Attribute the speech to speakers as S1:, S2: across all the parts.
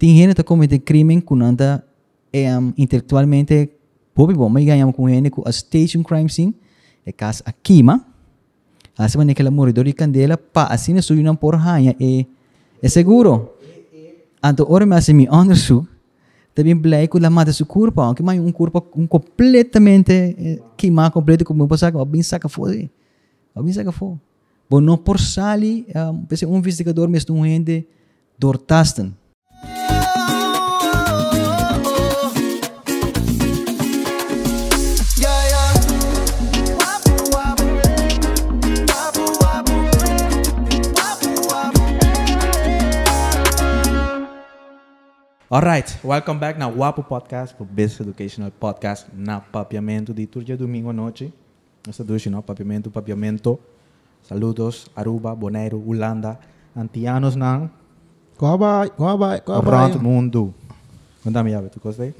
S1: tem gente que comete crime quando anda um, intelectualmente bobe bom, mas ganhamos com gente com a station crime scene, é caso a queima. a semana que ela morreu de candela, pá, assim é sujo não por ranha, é, é seguro. Então, ora me assim, me undersu, também com a mata seu corpo, que mais um corpo um completamente eh, completo como passar, alguém saca fogo, alguém saca fora. Bom, não por sali, um, um investigador mesmo um gente dortastan,
S2: Alright, welcome back na WAPO Podcast, o Best Educational Podcast na Papiamento de turja Domingo Noite. Essa doce, não? Papiamento, Papiamento. Saludos, Aruba, Bonaire, Holanda, Antianos, não? Cobai, cobai, cobai. Pronto, mundo. Manda me tu gostei?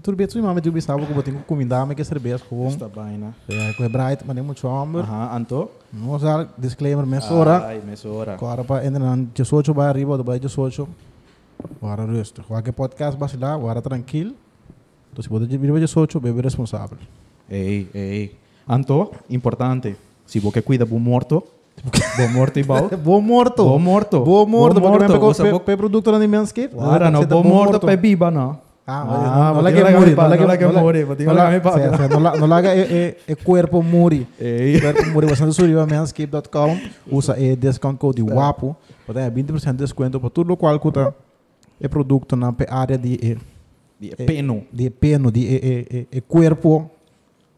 S2: Tudo bem, tu imame, tu estava com o botinho
S3: com comida, mas que cerveja com... Está bem, né? É, com hebraico, é mas nem muito hambre. Aham, anto? Não, já, disclaimer, mesora. Ai, mesora. Agora, para entrar, 18 vai arriba, depois 18. Guarda nuestro. que podcast vacilar, ahora tranquilo. Entonces, 18,
S2: Anto, importante. vos vos cuida Vos muerto. Vos muerto. Vos Vos muerto. Vos muerto. Vos muerto. Vos muerto. Vos
S3: muerto. Vos Vos Vos no. Vos muerto. Vos muerto. Vos Vos Vos Vos Vos o Vos muerto. Vos Usa el eh, discount code WAPO. Para tener 20% de descuento para lo cual é produto na área de de peno de peno de, de, corpo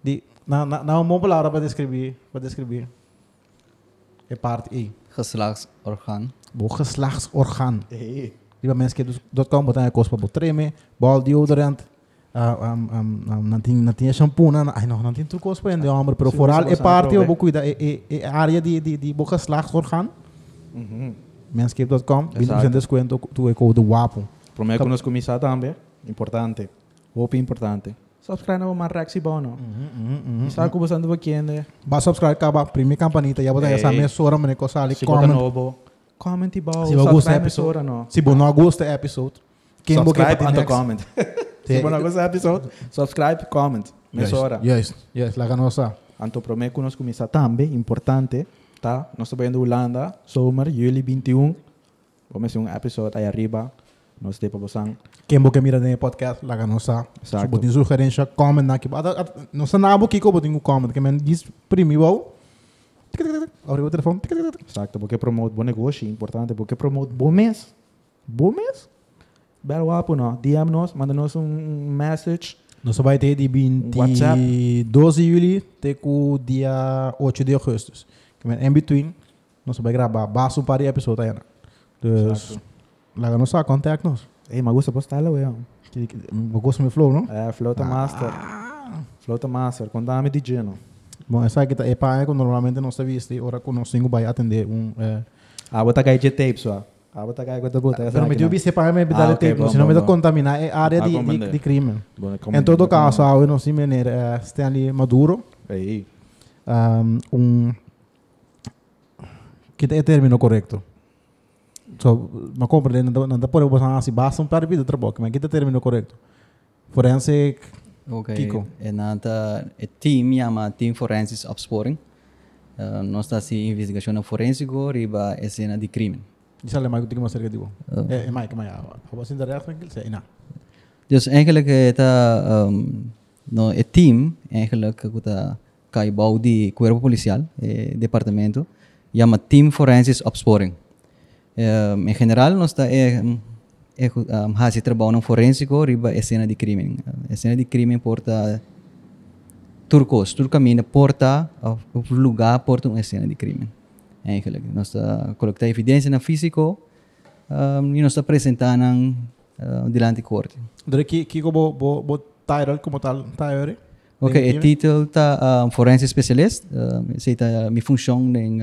S3: de na na, na uma palavra para descrever para descrever
S1: é parte e geslagsorgaan bo geslagsorgaan
S3: e die mense que dot com botar a cospa botreme bol deodorant ah, um, um, um, não tinha não tinha shampoo não ai não não tinha tudo cospa ainda amor pero foral é parte eu vou cuidar é é área de de de boca slagsorgaan uhum manscaped.com,
S2: 20% mm-hmm, mm-hmm, mm-hmm. eh. de desconto,
S3: tu é com guapo.
S2: Promete tá. nos comissar também, importante, roupa importante. Subscribe na Marrax e Bono. Uhum, uhum, Está uhum. começando um pouquinho, né?
S3: Vai subscribe, acaba, primeira campanita, já botei essa mensura, me que sali, comment. novo,
S2: comment e bom, Se você gosta episódio, não. Se
S3: no não gosta episódio, quem subscribe tanto comment. Se você não
S2: gosta episódio, subscribe, comment, mensura. Yes, yes, yes, la ganosa. Anto prometo nos comissar também, importante tá? Nós estamos indo Holanda, summer, julho 21. Vamos fazer um episódio aí arriba. Nós temos para Quem quer mirar no tipo, podcast, lá não sabe. Se botem sugerência, comment
S3: aqui. Não sei nada aqui que eu botei um comment, que me diz primeiro. Abre
S2: o telefone. Exato, porque promove bom negócio, importante, porque promove bom mês. Bom mês? Belo apo, não. DM nós, manda nos um message. Nós vamos ter de
S3: 22 de julho até o dia 8 de agosto in between, nós vamos gravar baixo para a pessoa, tá aí, Então, lá não só contact nós. Ei, mas gosta postar lá, weón. Gosta meu flow, não? É, eh, flow tá master. Flow tá master, contame DJ, não? Bom, essa aqui é para normalmente não se viste, ora com nós cinco vai atender um... Ah, vou tacar DJ tape, só. Ah, vou tacar água da botella. Pero me dio bise para me dar tape, senão me dá contaminar a área de crime. Em todo caso, eu eh, não sei maneira, eh, Stanley Maduro. Aí. Um que é término correto. não dá compre le nanda pore assim, asi um par vida trabok, ma kita é termino correto. Forensic
S1: okay. Kiko. é time, é team chama Team Forensics Upsporing. Uh, eh, nós está assim em investigação forensico riba a cena de crime. Isso é mais que eu acerca de você. Ah. É, é mais que mais. Você ainda reacha que você é tá, não. Dus eigenlijk está um, no team é eigenlijk que está cai baudi cuerpo policial, eh, departamento. llama Team Forensis Upsporing. Um, en general nós tá, no eh, em, eh, forensico riba escena de crimen escena escena de crimen porta turcos, turcamina porta o lugar porta una escena de crimen Eigenlijk, nós tá evidencia en físico um, y nos tá apresentando uh, eh, corte.
S3: Dere que como como tal, tal,
S1: Ok, o título está um, Forense Specialist. Uh, essa é a minha função forensisch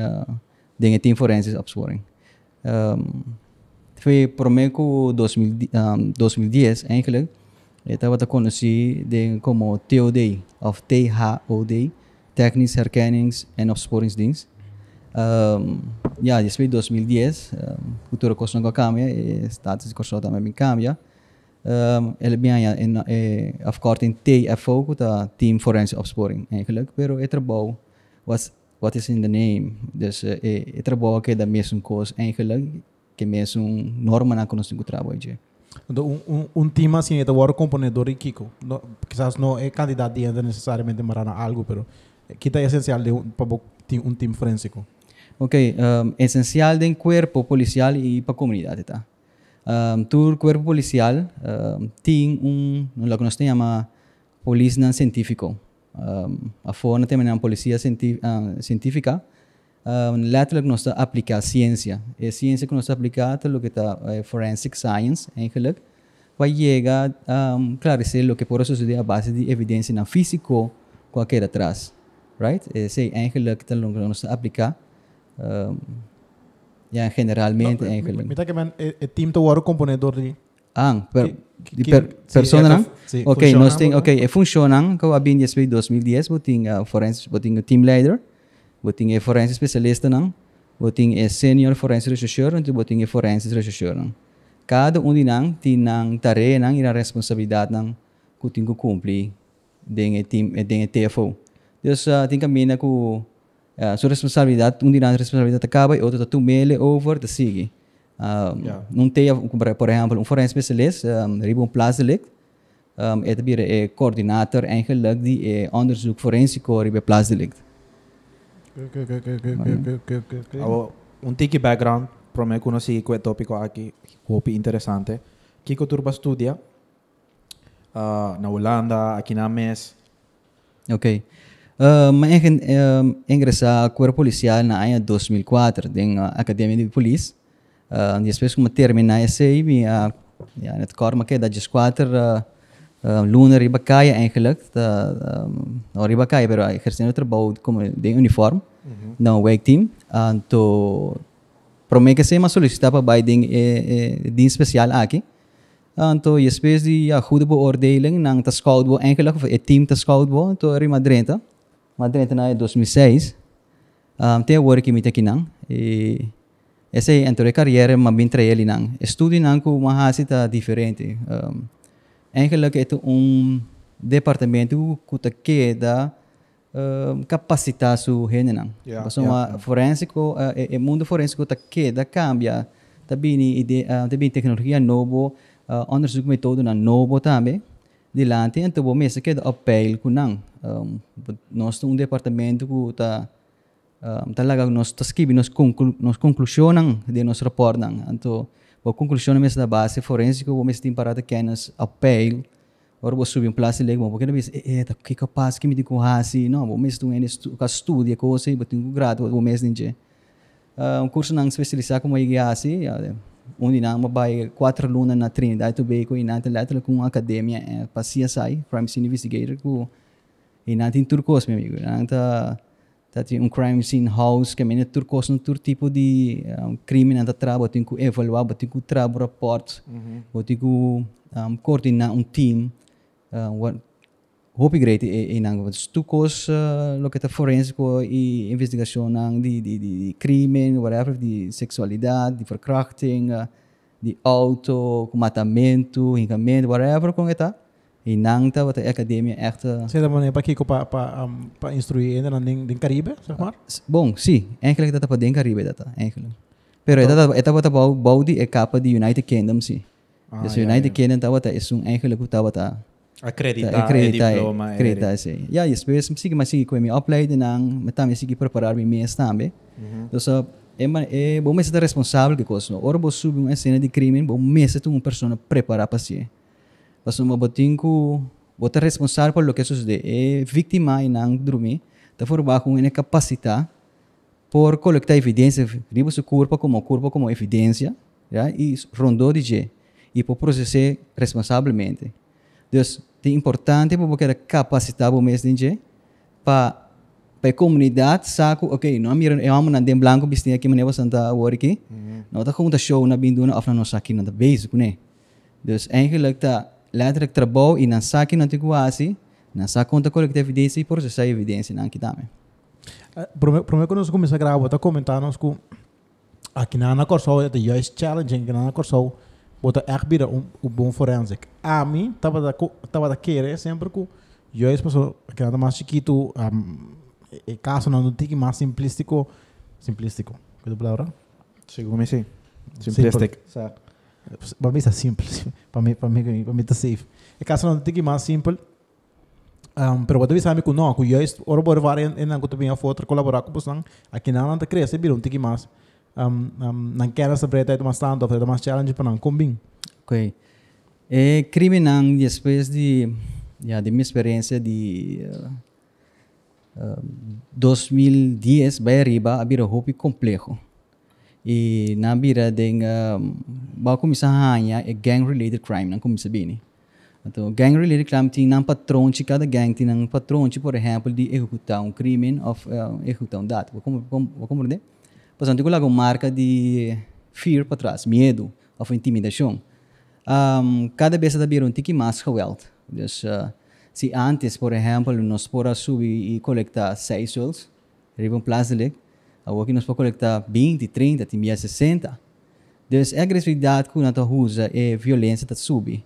S1: opsporing. Team Forense Upscoring. Um, eigenlijk. para mim dan em 2010, eigenlijk, eu estava conhecido como TOD, of THOD, Technisch Herkennings- en Opsporingsdienst. Um, ja, desde 2010, um, cultura costa não cambia, status costa também cambia. bem LBI in, afkort in TFO, da Team Forense Opsporing eigenlijk, pero itrabaw was what is in the name. Dus trabalho que da mesmo coisa eigenlijk, que mesmo norma na conhecimento trabalho de.
S3: Então, um, um, um time assim, é o componedor e Kiko. No, quizás não é candidato ainda necessariamente para algo, pero, que é essencial de um, para um time forense.
S1: Ok, um, ehm, essencial um corpo policial e para a comunidade, tá? um, tu cuerpo policial um, tiene un lo que nos llama um, policía uh, científica. Um, a forma policía policía científica. Um, lo que nos aplica ciencia. Es ciencia ciencia que nos aplica aplicada lo que está forensic science, en que llega a um, clarecer que puede suceder a base de evidencia en físico cualquiera atrás. Right? en é lo que nos aplica. Ja, generalmente no, eigenlijk. Mita que man, het
S3: eh, eh, team to waren component door
S1: Ah, Ang, per, di per, persona si, lang? okay, nós tem, okay, e funcionan, que abin abri 2010, eu tinha uh, forense, eu team leader, eu tinha forense especialista não, eu tinha senior forense rechercheur, eu tinha forense rechercheur não. Cada um de nós nang. uma tarefa nang, e uma responsabilidade não, que eu tinha que cumprir, dentro do team, dentro do TFO. Então, uh, ah, tinha que mina com uh, sua responsabilidade, um dia a responsabilidade acaba e outro está tudo mele over, te sigue. Um, yeah. Não tem, por exemplo, um forense especialista ah, ah, é um, riba um plazelijk, um, het bier é coördinator eigenlijk die é onderzoek forensico riba plazelijk.
S3: Okay, okay, okay, okay, okay, okay,
S2: okay, okay, um tiki background, para mim conheci com é tópico aqui, hope interessante. Kiko Turba estudia
S1: uh, na Holanda, aqui na MES. Ok. Uh, mai uh, ingresa a corpo policial na ano 2004 din uh, Academia de Polícia. Uh, depois como termina esse aí, mi a uh, net korma ke da just quater uh, uh, lunar riba kaya eigenlijk, ta um, or riba kaya pero exercendo trabalho como de uniforme, uhum. não wake team, anto uh, promete que se ma solicitar para Biden e, e din especial aqui. Anto yes pes di ajuda bo ordeling nang ta tá scout bo enkelak e é team ta tá scout bo to então, é rima drenta. Tá? Madrid na 2006, um, te work mi te kinang. E, ese entre carriera ma bin traeli nang. Estudi nang ku mahasita diferente. Um, Angela que tu um departamento ku te queda um, capacitar su gente nang. Yeah, Baso yeah, yeah. forensico, uh, eh, e, eh, e eh, mundo forensico te queda cambia. Tabini ide, uh, bini tecnologia novo, uh, onderzoek metodo na novo também dilanti ang tubo mesa kaya apel ko nang um, nós um departamento ko ta um, talaga nós ta skibi nós conclu, nós conclusionang de nós rapport nang anto o conclusion mesa da base forense ko mesa tim parada kenas apel or bo subi um place lego porque na mesa é ta que capaz que me digo hasi ah, não bo mesa tu enes tu ka studia ko e bo tingo grado bo mesa ninje um uh, curso nang especializar como igasi onde na uma baia quatro luna na Trinidade e Tobago e na Atlético com uma academia é, eh, para CSI, Crime Scene Investigator, com e na tem turcos, meu amigo. Na tá tá tem um crime scene house que é turcos, no tur tipo de eh, mhm. um, crime na trabo, tem que evaluar, bo, tem que trabo report, uhum. bo, tem que um, coordenar um time, eh, uh, upgrade inang tukos uh, eh, lo que está forensico e investigação de, de, de, de crime, whatever, de sexualidade, de verkrachting, uh, eh, de auto, matamento, rincamento, whatever, com eta. E não tá a academia esta. Você tá para aqui para para um, para instruir ainda na den den Caribe, certo? Bom, sim, é que tá para den Caribe tá, é que. Pero eta eta para bau bau de etapa de United Kingdom sim. Ah, yeah, United yeah. Kingdom tá é um é que tá Acreditar, eh, acreditar eh, diploma. Acreditar, sim. Ja, yeah, yes, mais sige, masige ko mi apply din ang, matami, sige, preparar mi mes tambe. Uh -huh. Então, so, é, é bom mesmo ser responsável que coisa, não? Ora, vou subir uma cena de crime, bom mesmo ter uma pessoa preparar para si. Mas não vou ter que, vou ter responsável por lo que sucede. É eh, vítima e não dormir, tá formar com uma capacidade por coletar evidência, riba seu corpo como corpo como evidência, já? e rondou de je, e por processar responsavelmente. Deus é importante porque era capacitar o mês de para para a comunidade saco ok não mira eu amo na dem blanco bistinha aqui maneira santa agora aqui uhum. não tá com o show na binduna of na nossa aqui na da tá base, né deus, é dus eigenlijk tá lá letterlijk trabalho e na saque na tiguasi na saque conta coleta evidência e por isso processar evidência na né, aqui também
S3: ah, primeiro quando nós começamos a gravar tá comentando que aqui na Ana corso é the aqui na Ana corso bota arbira um, um bom forense a mim estava da estava da querer sempre que eu as pessoas que nada mais chiquito um, e caso não tem mais simplístico simplístico que é a palavra chegou sim. simplístico para mim é simples para mim para mim para mim está safe e caso não tem mais simples um, pero quando sabe que não que eu estou orando para variar em algo também a foto colaborar com você aqui não não está crescendo um tique mais um, um, nang kera sa preta ito mas tanto, preta mas challenge pa nang kumbing.
S1: Okay. Eh, crime nang, depois de, yeah, de minha experiência de uh, uh, 2010, vai arriba, abira hopi complexo. E na bira ding, um, ba kumisa hanya, é gang-related crime, nang kumisa bini. Então, gang-related crime tem um patrão de cada gang, tem um patrão, por exemplo, de executar um crime ou uh, executar um dado. Vou compreender? Por exemplo, eu marca de fear para trás, medo ou intimidação. Um, cada vez da biron tiki mais geweld. Dus uh, se antes, por exemplo, nós pora subir e coletar 6 sols, riba um plástico, agora nós pode coletar 20, 30, até 60. a agressividade que nós usa é violência que sube.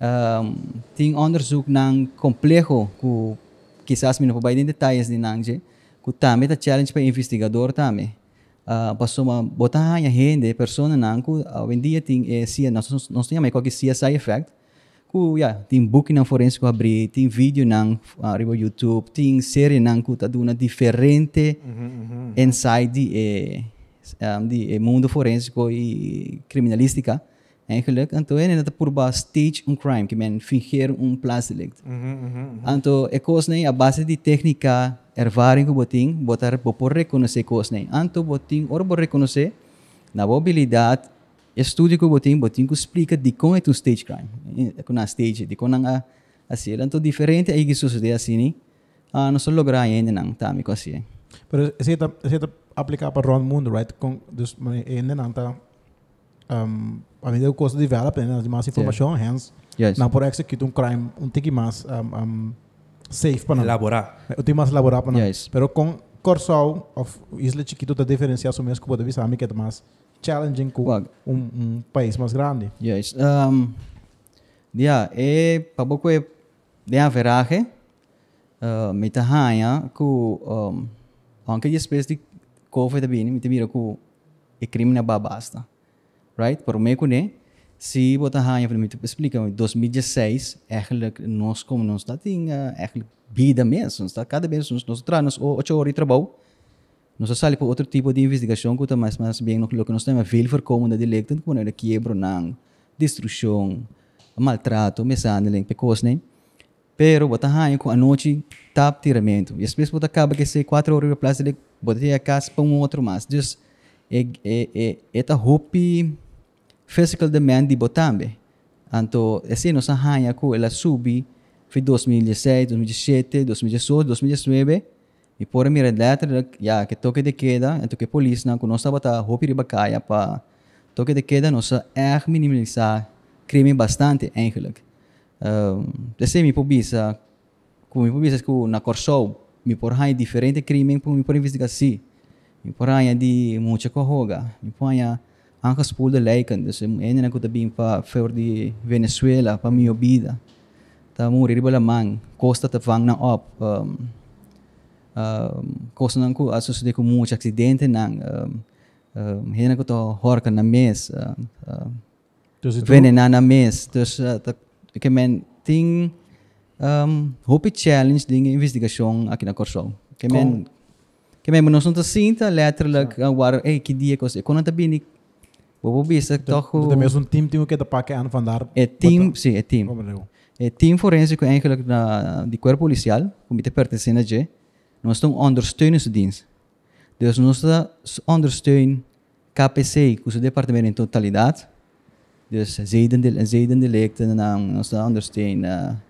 S1: Um, tem é um nang complexo que quizás me não pode dar detalhes de nang, que também um tá challenge para investigador também. Ah, pasuma botar a gente, persona nanku, ah, hoje em dia tem, é, nós, nós temos mais qualquer CSI effect, ku tem book na forense que abri ting video ng uh, ah, ribo YouTube ting serie ng kuta duna diferente mm-hmm, uhum, uhum. inside eh, de, eh, um, di eh, mundo forense, e criminalística é eigenlijk anto en então, é, nata né, tá purba stage um crime que men fingir um plastic delict mm-hmm, uhum, mm-hmm. anto ekos é na né, a base de técnica ervaring ko boting botar bo por reconocer coisas nem anto boting or bo reconocer na mobilidade estudo que boting boting que explica de como é tu stage crime com eh, na stage de como a assim então diferente aí que sucede assim né ah não só lograr ainda não tá me assim é.
S3: pero se tá se tá aplicar para o mundo right com dos ainda não tá um, a medida que o custo develop, né, mais informação, hence, yes. não por executar um crime, um tique mais um, um, safe para Elaborar. Eu tenho mais elaborar para não. Mas, com Corsol, Isla Chiquito, da diferenciar o mesmo que pode avisar, que é mais challenging com well, um, um, país mais grande.
S1: Yes. Um, yeah, e para pouco é de average, uh, me tá ranha com um, anche gli spesi di covid bene, mi ti mira com o crime na babasta. Right? Por o com ne, Si botahan yung primeiro explica, em 2016, nós como nós está tinha, vida mesmo, está cada vez nos nós tranos ou oito horas de trabalho. Nós sai para outro tipo de investigação que mais mais bem no que nós temos, como voorkomende delicten, como era quebro nang, destruição, maltrato, mishandling, pecos, né? Pero botahan com a noite tap tiramento. E às vezes botar acaba que se quatro horas de plástico, botar a casa para um outro mais. Então, é é é, é, é, é, é, é, é, é, é physical demand di Botambe. Anto, essendo eh Sahanha ko ela subi fi 2016, 2017, 2018, 2019, mi pore mi redletter ya che toque de queda, anto che polis na kuno sabata hopi ribakaya pa toque de queda no sa erg eh, minimalizar crime bastante eigenlijk. Uh, se mi pubisa, como mi pobisa ku na corso, mi por hai diferente crime, mi por investigar si. Mi por hai di mucha corroga, mi por hai aangespoelde lijken. E dus en ako een pa for the Venezuela, pa mio vida. Tamo moet bala man costa Kosten te vangen op. Um, um, costa nang ook aso sa ko much aksidente nang to mes. dus mes. Dus ik men um, hoop ik challenge ding investigasyon aqui na Corsol. Ik men que men nog zo'n sinta letterlijk waar hey die dia e, que Ik não Bobo Bisek toch... Het is een
S3: team oh, te we pakken aan vandaar...
S1: Het team, sí, het team. E team forensico eigenlijk, na, die cuerpo policial, comité pertenente, nós estamos een ondersteuningsdienst Dus nós ondersteunen KPC, ons departement in totaliteit. Dus zeden, zedendelicten, nós ondersteunen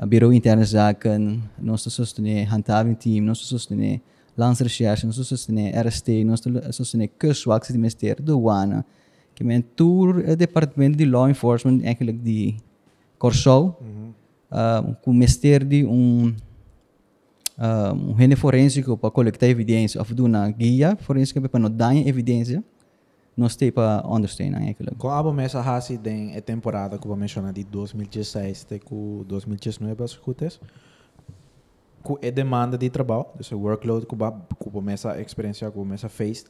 S1: uh, bureau interne zaken, nós ondersteunen handhaving team, nós ondersteunen landsrecherche, nós ondersteunen RST, nós ondersteunen kustwacht, het ministerie, douane. kemi tur eh, departamento de law enforcement eigenlijk di Corsol mm -hmm. Eh, uh, mester di um um eh, rene forênsico para coletar evidência of fazer uma guia forênsica para não dar evidência nós tem para understand aquilo.
S2: Com a promessa hasi den é temporada que vou mencionar de 2016 até 2019 as escutas que demanda de trabalho, esse workload que começa a experiência, que começa a face,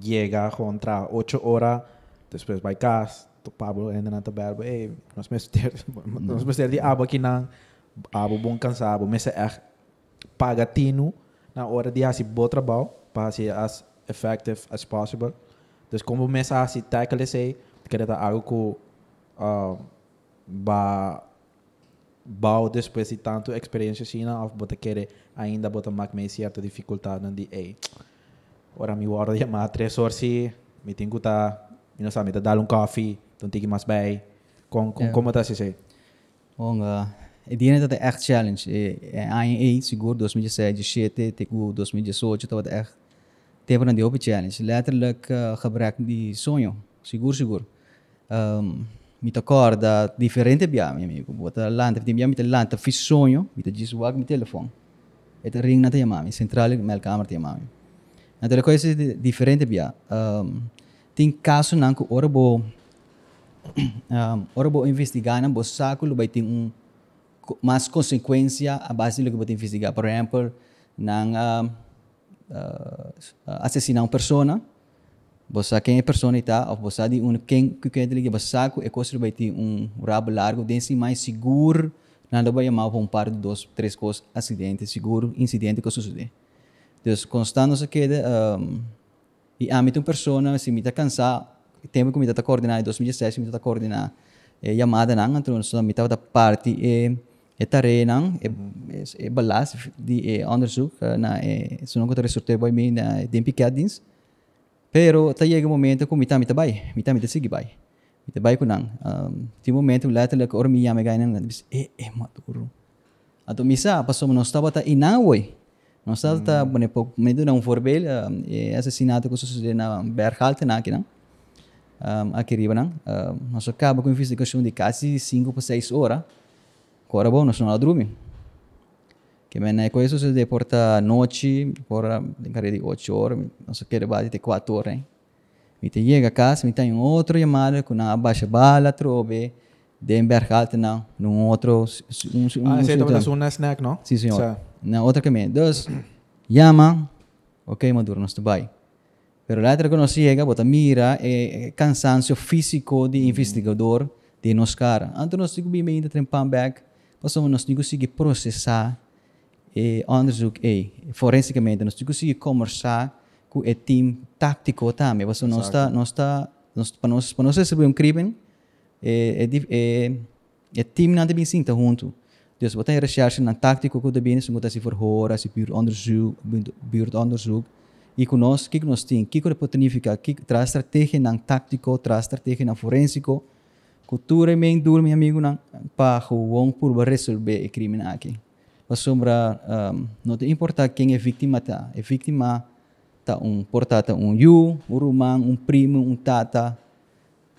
S2: llega contra ocho horas, después vai casa, tu Pablo ainda não está bem, ei, nós vamos ter, nós vamos ter de abo aqui não, abo bom cansado, mas ah, é paga tino na hora de assim bom trabalho, para ser as effective as possible. Então, como começa a se tackle sei, que era algo que uh, ah, ba bau depois de tanto experiência assim, ou bota querer ainda bota mais certa dificuldade de ei. Hey, ora mi oh, eh, eh, guarda eh, dia ma tre sorsi, mi tengo ta, mi non sa, mi ta dare un caffè,
S1: non ti mas bei. Con, con yeah. come ta si sei? Onga. E dire è una challenge. E ai e seguro 2017 tegen 2018 dat echt te van die op challenge. Letterlijk uh, gebruik die sonjo. Sicuro sicuro. Um, mi ricorda differente biami amico, buta lanta, ti biami te lanta fissogno, mi te giswag mi telefono. E te ring na te yamami, centrale mel camera te yamami. Então, a coisa diferente, Bia. Um, ehm, tem caso não que ora vou, um, ehm, ora vou investigar, não vou saco, vai ter um, mais consequência a base do que vou investigar. Por exemplo, não uh, ehm, eh, uh, eh, assassinar uma pessoa, você sabe quem é a pessoa está, ou você sabe um quem que quer ligar você saco, e você vai ter um rabo largo, desse mais seguro, não vai chamar para um par de dois, três coisas, acidente, seguro, incidente que sucede deus constant onze keren, um, e ambito ah, uma pessoa, se me tá cansado, tempo que me tá coordenar, eh, em 2016 me tá coordenar, e chamada não, então, so, me tá da parte e e tarefa não, e, e, e balance de e, onderzoek na e se não contar resultado by mim na tempo que adins. Pero tá chega o momento que me tá me tá vai, me tá me tá sigue vai. Me tá vai com não. Um, tem momento lá tá lá que ormi ya me ganha, e e maturo. Ato misa passou não estava tá inaway. No salta, mm. po, meni tu uh, na un forbel, um, assassinato ko susudir na Berhalte na kina. Um, akiriba na. Um, nós acaba com investigação de quase 5 para 6 horas. Agora bom, nós não dormimos. Que meni com isso se deporta noite, por cara de 8 horas, nós quer bate até 4 horas. Me te chega a casa, me tem um outro chamado com na baixa bala, trobe. De Berhalte não, num outro. Um, um, ah, você também é uma snack, não? Sim, senhor. So na outra caminha, dois, llama, ok, llaman, ok, madurnos Dubai. Pero la otra que nos chega, eh, bota mira, eh, eh, cansancio físico de investigador de nos cara. Antes nós digo bem ainda pan back, passamos nós digo seguir processar e eh, onderzoek e forensicamente nós digo seguir conversar com o time tático também. Passamos nós está nós está nós para nós para nós receber um crime é é é, é time não tem bem sinta junto. Dus wat zijn recherche en tactiek ook de benen, ze moeten ze verhoren, ze buurtonderzoek, buurtonderzoek. Iconos, kijk nos que pode de potenifica, kijk tra estratégia nan táctico, tra estratégia nan forensico. Cultura mijn doel, mijn amigo, nan pa gewoon voor resolver o crime aqui. Mas sombra, um, ehm, não importa quem é vítima tá, é vítima tá um portata, um you, um rumã, um primo, um tata,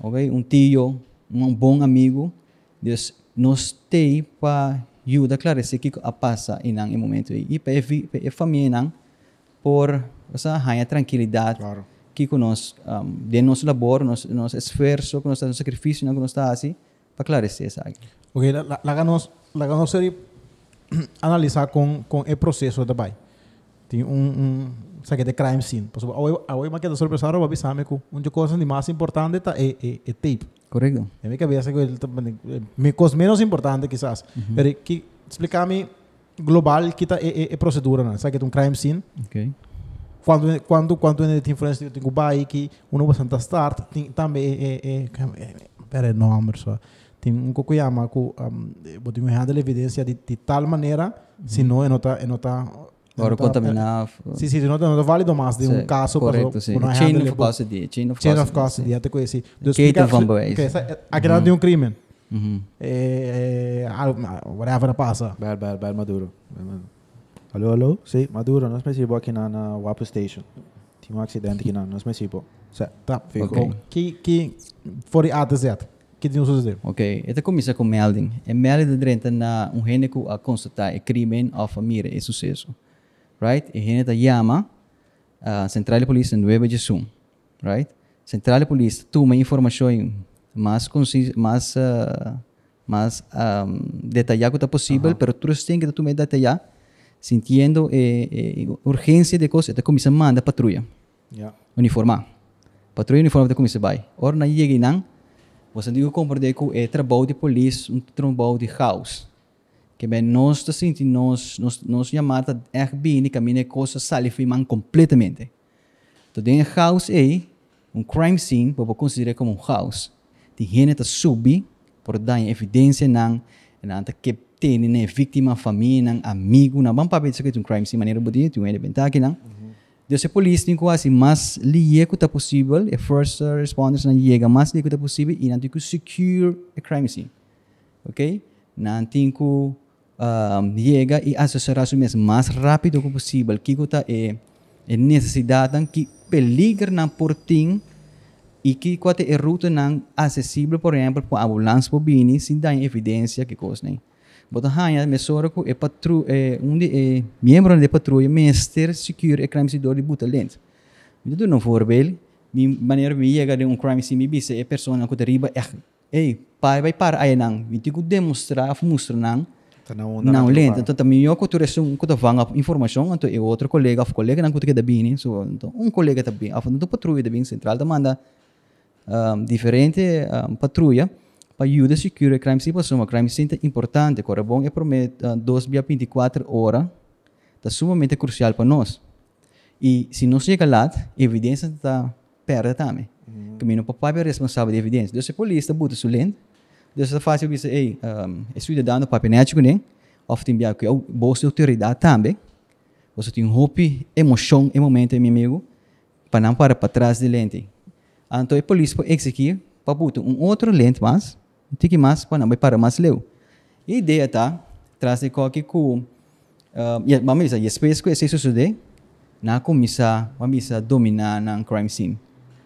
S1: ok, um tio, um bom amigo. Deus, nós tem para Juda klaresi kiko apasa inang em momento e para a família inang por essa rainha tranquilidade claro. kiko nós um, de nosso labor nós nós esforço que nós sacrifício não que nós para clarecer essa água
S3: ok lá lá nós lá nós seria analisar com o processo da bai tem um, um sabe de crime scene por exemplo a hoje que da surpresa agora vai pensar me que uma coisa de mais importante é o é tape Correcto. En mi cabeza, cosas menos importante quizás. Uh -huh. Pero que, explícame global que está a, a, procedura, ¿no? ¿Sabes que es un crime scene? Ok. Quando, quando, quando ele tem influência de Dubai, que uma pessoa está start, tem, também é, é, é, pera, não, só. Tem um que chama, que um, botou errado a evidência de, de tal maneira, uhum. senão ele não está Or tá, contaminado. É. Sí, sí, no, no, válido más de un caso. Correcto, outro. Chain of custody. Chain of custody. Chain of custody, Kate Van Boys. É a grande uhum. um crime. Uhum.
S2: É, whatever passa. Bel bel bel Maduro. Alô, alô? Sim, Maduro, nós participamos aqui na, na WAPO Station. Tinha um acidente
S1: aqui, não, nós participamos. Certo. Tá, ficou.
S3: Que, que foi a deserto?
S1: que deviam fazer. Ok, então comissão com melding. A melding é na um rene a constatar tá? crime ou família e sucesso right? gente chama a uh, central de polícia no web de Zoom, right? Central de polícia toma informações mais concis, mais uh, mais um, detalhada que é possível, uh -huh. mas tem que que tomar detalhar, sentindo eh, eh, urgência de coisas. Então, manda a patrulha, yeah. uniformar. Patrulha uniforme da comissão vai. Ora, na chega não, você tem que compreender que é trabalho de polícia, um trabalho de house que bem, nós te sentimos, nós, nós, nós chamamos Airbnb, que a minha coisa sai filmando completamente. Então, tem um house aí, um crime scene, vou considerar como um house. Tem gente que sobe, por dar evidência, não, não, que tem, né, vítima, família, não amigo, não, vamos para ver se é um crime scene, maneira bonita, tem um elemento aqui, não. Uhum. Deus é polícia, tem quase mais que tá possível, e first responders não chega mais lieco tá possível, e não tem que secure a crime scene. Ok? Não tem que um, llega y asociar a su mes más rápido como posible. Eh, que está é, é necesidade que peligra na portin e que quate é ruta não acessível, por exemplo, por ambulância por bini, sem dar evidência que coisa nem. Bota hanya mesora que é patru é eh, um eh, de é membro de patrulha, mestre secure e crime cidor de butalent. Então não for bem, mi maneira mi chega de um crime sim mi bise é persona que derriba é ei, pai vai para aí não, mi tico demonstrar, mostrar não Tanaw na Now, Len, ito tami tota, yo ko turesung ko ta vangap informasyon anto e outro colega o colega nang ko da bini so anto um colega tabi af anto patrulha da bini central da manda um, ähm, diferente um, ähm, patrulha pa ayuda secure crime si o crime scene importante corabong e promet uh, äh, 2 via 24 horas ta sumamente crucial pa nós e mm. se não chega lá evidência tá perda também mm. caminho papai é responsável de evidência desse polícia buta sulente Dus dan je bisa, ei um, dando para penetrar nem, of tem bia que eu bolso autoridade também. Você tem hope, emoção, em momento, meu amigo, para não parar para trás de lente. Ah, então, a é polícia pode executar para botar um outro lente mais, um tique mais, para não parar mais leu. A ideia tá, traz de qualquer com uh, vamos dizer, e espécie que isso sucede, na começar, vamos dizer, dominar na crime scene.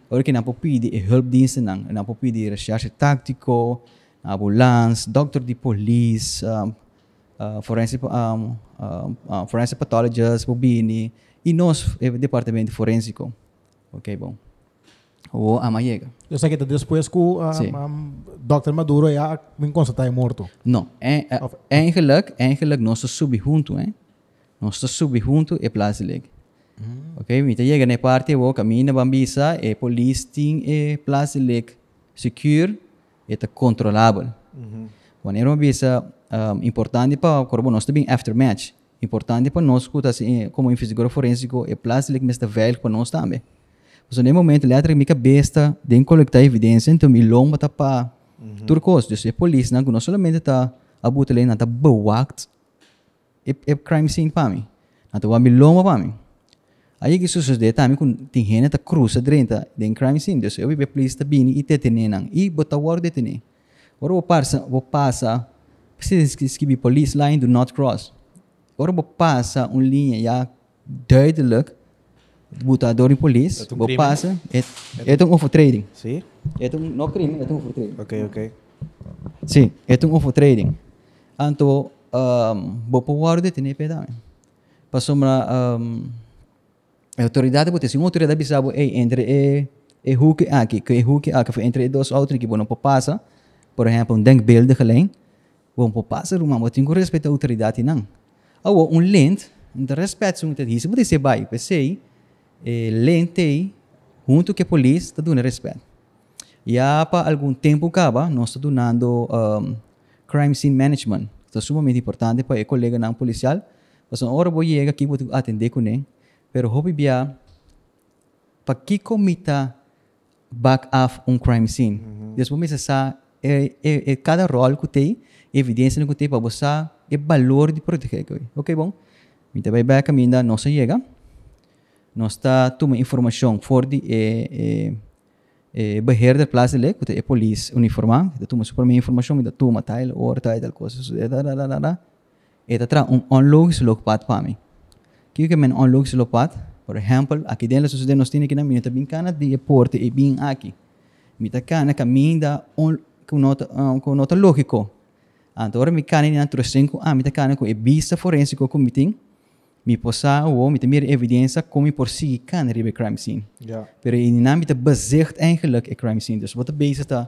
S1: Agora que não pode pedir help disso, não, não pode pedir recherche tático, ambulância, doctor de polícia, um, uh, forensic, um, uh, uh, pathologist, Bobini, e nós, eh, departamento forensico. Ok, bom. O Amayega.
S3: Eu sei que tá depois que o
S1: doctor Maduro já é
S3: me constatou tá morto.
S1: Não. É, é, engelak, engelak, nós subimos junto, hein? Nós subimos junto e Plazileg. Mm. Hum. Ok, então chega na parte, o caminho, bambisa, e polícia tem e Plazileg. Secure, é controlável. Uhum. Quando era uma bisa um, importante para o corpo nosso também after match. Importante para nós que assim, como fisioterapeuta forense é plástico está velho para nós também. Mas no momento a letra é mica besta de coletar evidência então me longa tá para uhum. turcos, isso é polícia, não, né, não somente tá a botar lá na né, tá boa act. É, é crime scene para mim. Então, a milhão para mim. Aí que Ayik isusus de tami kun tinghena ta cruza drenta den crime scene de eu be police bini i tetene nan i botawar detene. Ora vou passa vou passa precisa escrever polícia line do not cross. Ora vou passa um linha já duidelijk botador em police, vou passa é é um trading, Sim. É um no crime, é um trading. Ok, ok. Sim, é um trading. Anto um, bo power detene pedame. Passou um, a autoridade pode ser assim, uma autoridade avisava entre e, e hoek ah que que hoek ah que foi entre dois outros que bom não passa por exemplo um denk beeld gelém bom passa uma mas tem que respeitar a autoridade não ah, ou um lente um respeito muito disso mas você vai pensei lente junto que a polícia está dando respeito já há para algum tempo acaba nós estamos tá dando um, crime scene management está sumamente importante para o é colega não policial mas na hora vou chegar aqui vou atender com ele pero hobi biya pagkikomita back up um crime scene. Uhum. Deus vou sa é, é, é cada rol que tem, evidência que tem para você é valor de proteger. Ok, bom? Então, vai bem, caminha, não se chega. Nós está tomando informação for de é, é, é, beheer eh, eh, da plaza le, que é polícia uniformada, que toma super minha informação, me toma tal, hora, tal, tal coisa, eh, da, da, da, da, da. E tá tra um onlog se logo pat para mim. क्योंकि मैं उन लोग से लोपात फॉर aqui dentro da sociedade nós temos que na minha também cana de porte e bem aqui mita ta cana caminho da on com nota ah, com nota lógico agora mi cana na trocenco ah mi ta cana com a vista forense com comitim mi possa ou mi meer evidência como por si cana ribe crime scene ja pero in na mita ta bezigt eigenlijk e crime scene dus wat bezig ta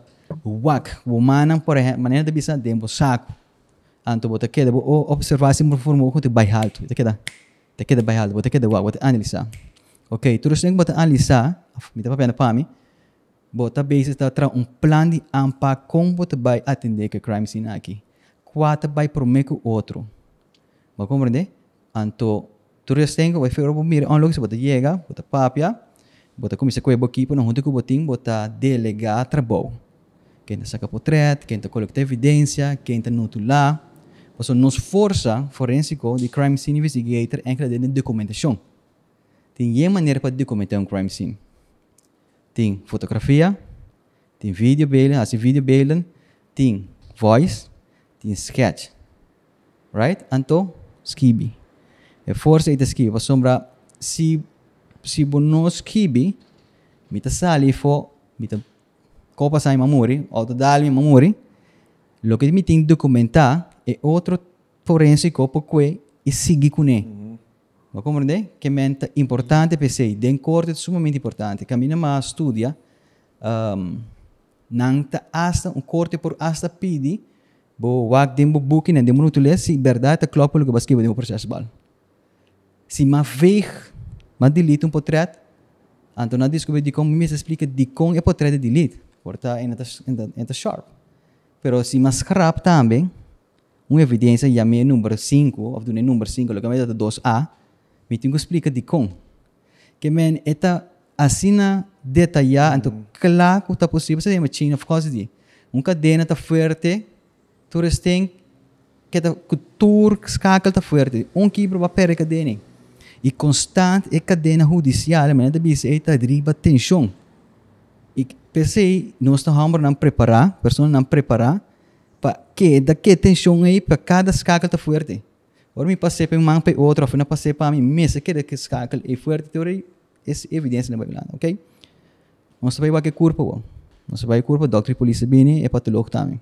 S1: wak wo manan por maneira de bisa dembo saco anto bota queda bo observasse por formo com te baixalto te queda te bai halbo, te kede wa, wat analisa. Ok, terus yang buat analisa, minta apa yang pahami, buat basis ta tra um plan de ampak como buat bai atender que crime scene aqui. Quata bai promeco outro. Ba compreende? Anto, terus yang vai fer o mira onlog se buat llega, buat papia, buat komisa ko equipe não junto com botim, buat delegar trabalho. Quem tá saca portret, quem tá coleta evidência, quem tá nutular, Alltså någon força forensico de crime scene investigator enkele den documentação. Tem uma maneira para documentar um crime scene. Tem fotografia, tem videobeelden, vídeo videobeelden, tem voice, tem sketch. Right? Anto skibi. É e forse ita skibi, se se não si bono skibi, mita sali fo, mita copa sai mamuri, auto dali mamuri, lo che você tem documentar e outro forense corpo que e é seguir com ele. Uhum. Vai compreender? Que é importante para você. Uhum. De corte é sumamente importante. Caminha mais, estuda. Um, não está hasta um corte por hasta pedir bo wag din bo buki na né? demo nutulia Se verdade é que ta klopul ko baski demo proces bal Se mais veig ma delete um portret então na descobri de como me explica de como é portret de delete porta ainda tá, ainda sharp pero se mais scrap também uma evidência chamada número 5, ou do número 5, lo que data 2A, me tenho que explicar de como. Que men, esta assina detalhada, mm. então, claro que está possível, você tem uma China, por causa de uma cadeia está forte, todos tem que a cultura escaca está forte, um vai para a cadeia. E constante a cadeia judicial, mas ainda bem, está driva tensão. E pensei, nós estamos preparar, pessoas não preparar, que daqui tensão aí para cada escácula tá forte. Ora me passei para um mão para outro, afinal passei para mim mesa que daqui escácula é forte, teoria essa evidência na Babilônia, ok? Nós sabemos que curva bom. Nós sabemos que curva doctor polícia bem é patológico também.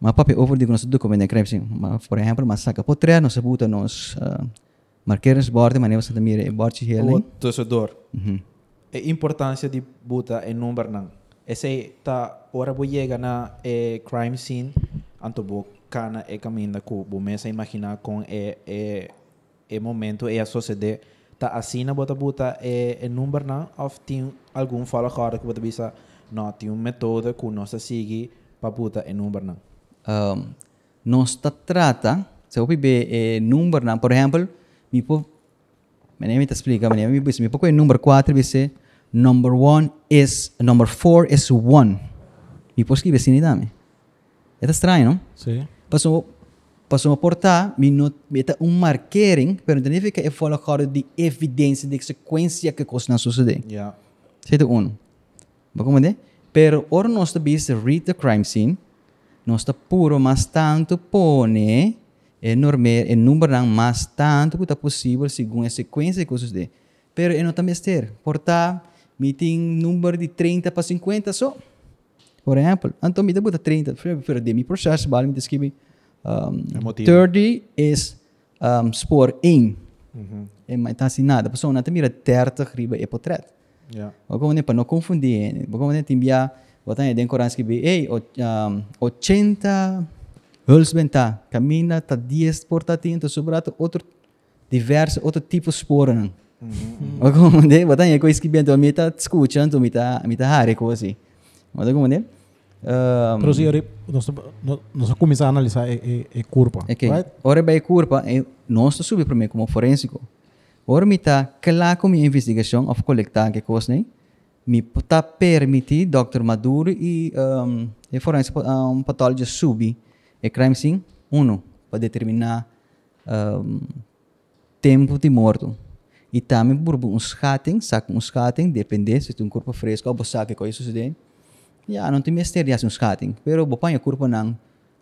S1: Mas para over de nós documento crime sim, por exemplo, massacre potre nós buta nós uh, marqueiras borda, mas nós também é borda hele. Torcedor. Uhum.
S2: A importância de buta em número não ese ta ora bo llega na eh, crime scene anto bo kana e caminda ku bo mesa imaginar com e e e momento e a sociedade tá assim na bota bota é é número na of tem algum fala agora que bota bisa não tem uma metoda que nós
S1: segue para bota é número não um, nós tá trata se eu bebe é número na por exemplo me po me nem me explica me nem me me po é número 4 bisa Number one is, number four is one. Mi polski pues sin dame. Eta Es não? ¿no? Sí. Pasó, pasó a portar, Mi nota un pero mas não significa que foi de evidencia de sequência que coisa não sucede. Yeah. uno. um. a compreender? Pero ora nós estamos read the crime scene, no está puro, más tanto pone enorme, eh, eh, é número más tanto que está posible según secuencia que sucede. de. Pero en también vez, Portar meeting number de 30 para 50 só. Por exemplo, então me dá 30, pero de mi processo, vale, me descreve um, 30 é is um, spor 1. mm uhum. E é, mai ta tá assim nada, pessoa na é mira 30 riba e potret. Yeah. Och om não confundir, om ni timbia, botan e den korans que be, ei, um, 80 husband ta, camina ta tá 10 portatinto sobrato outro diverso outro tipo sporen. Né? वगोमध्ये वतां हें कोइस ta, mi
S3: nós nós a analisar é curva, okay.
S1: Ora curva, é nós subi para mim como forensico. Ora mi tá clara investigação of que coisa, né? permitir Dr. Maduro e um, e forensico um patologista subi e crime scene 1 para determinar um, tempo de morto. E também por um skating, saca um skating, depende se tem um corpo fresco ou sabe que isso se tem. já yeah, não tem mistério assim um skating, pero bo o corpo não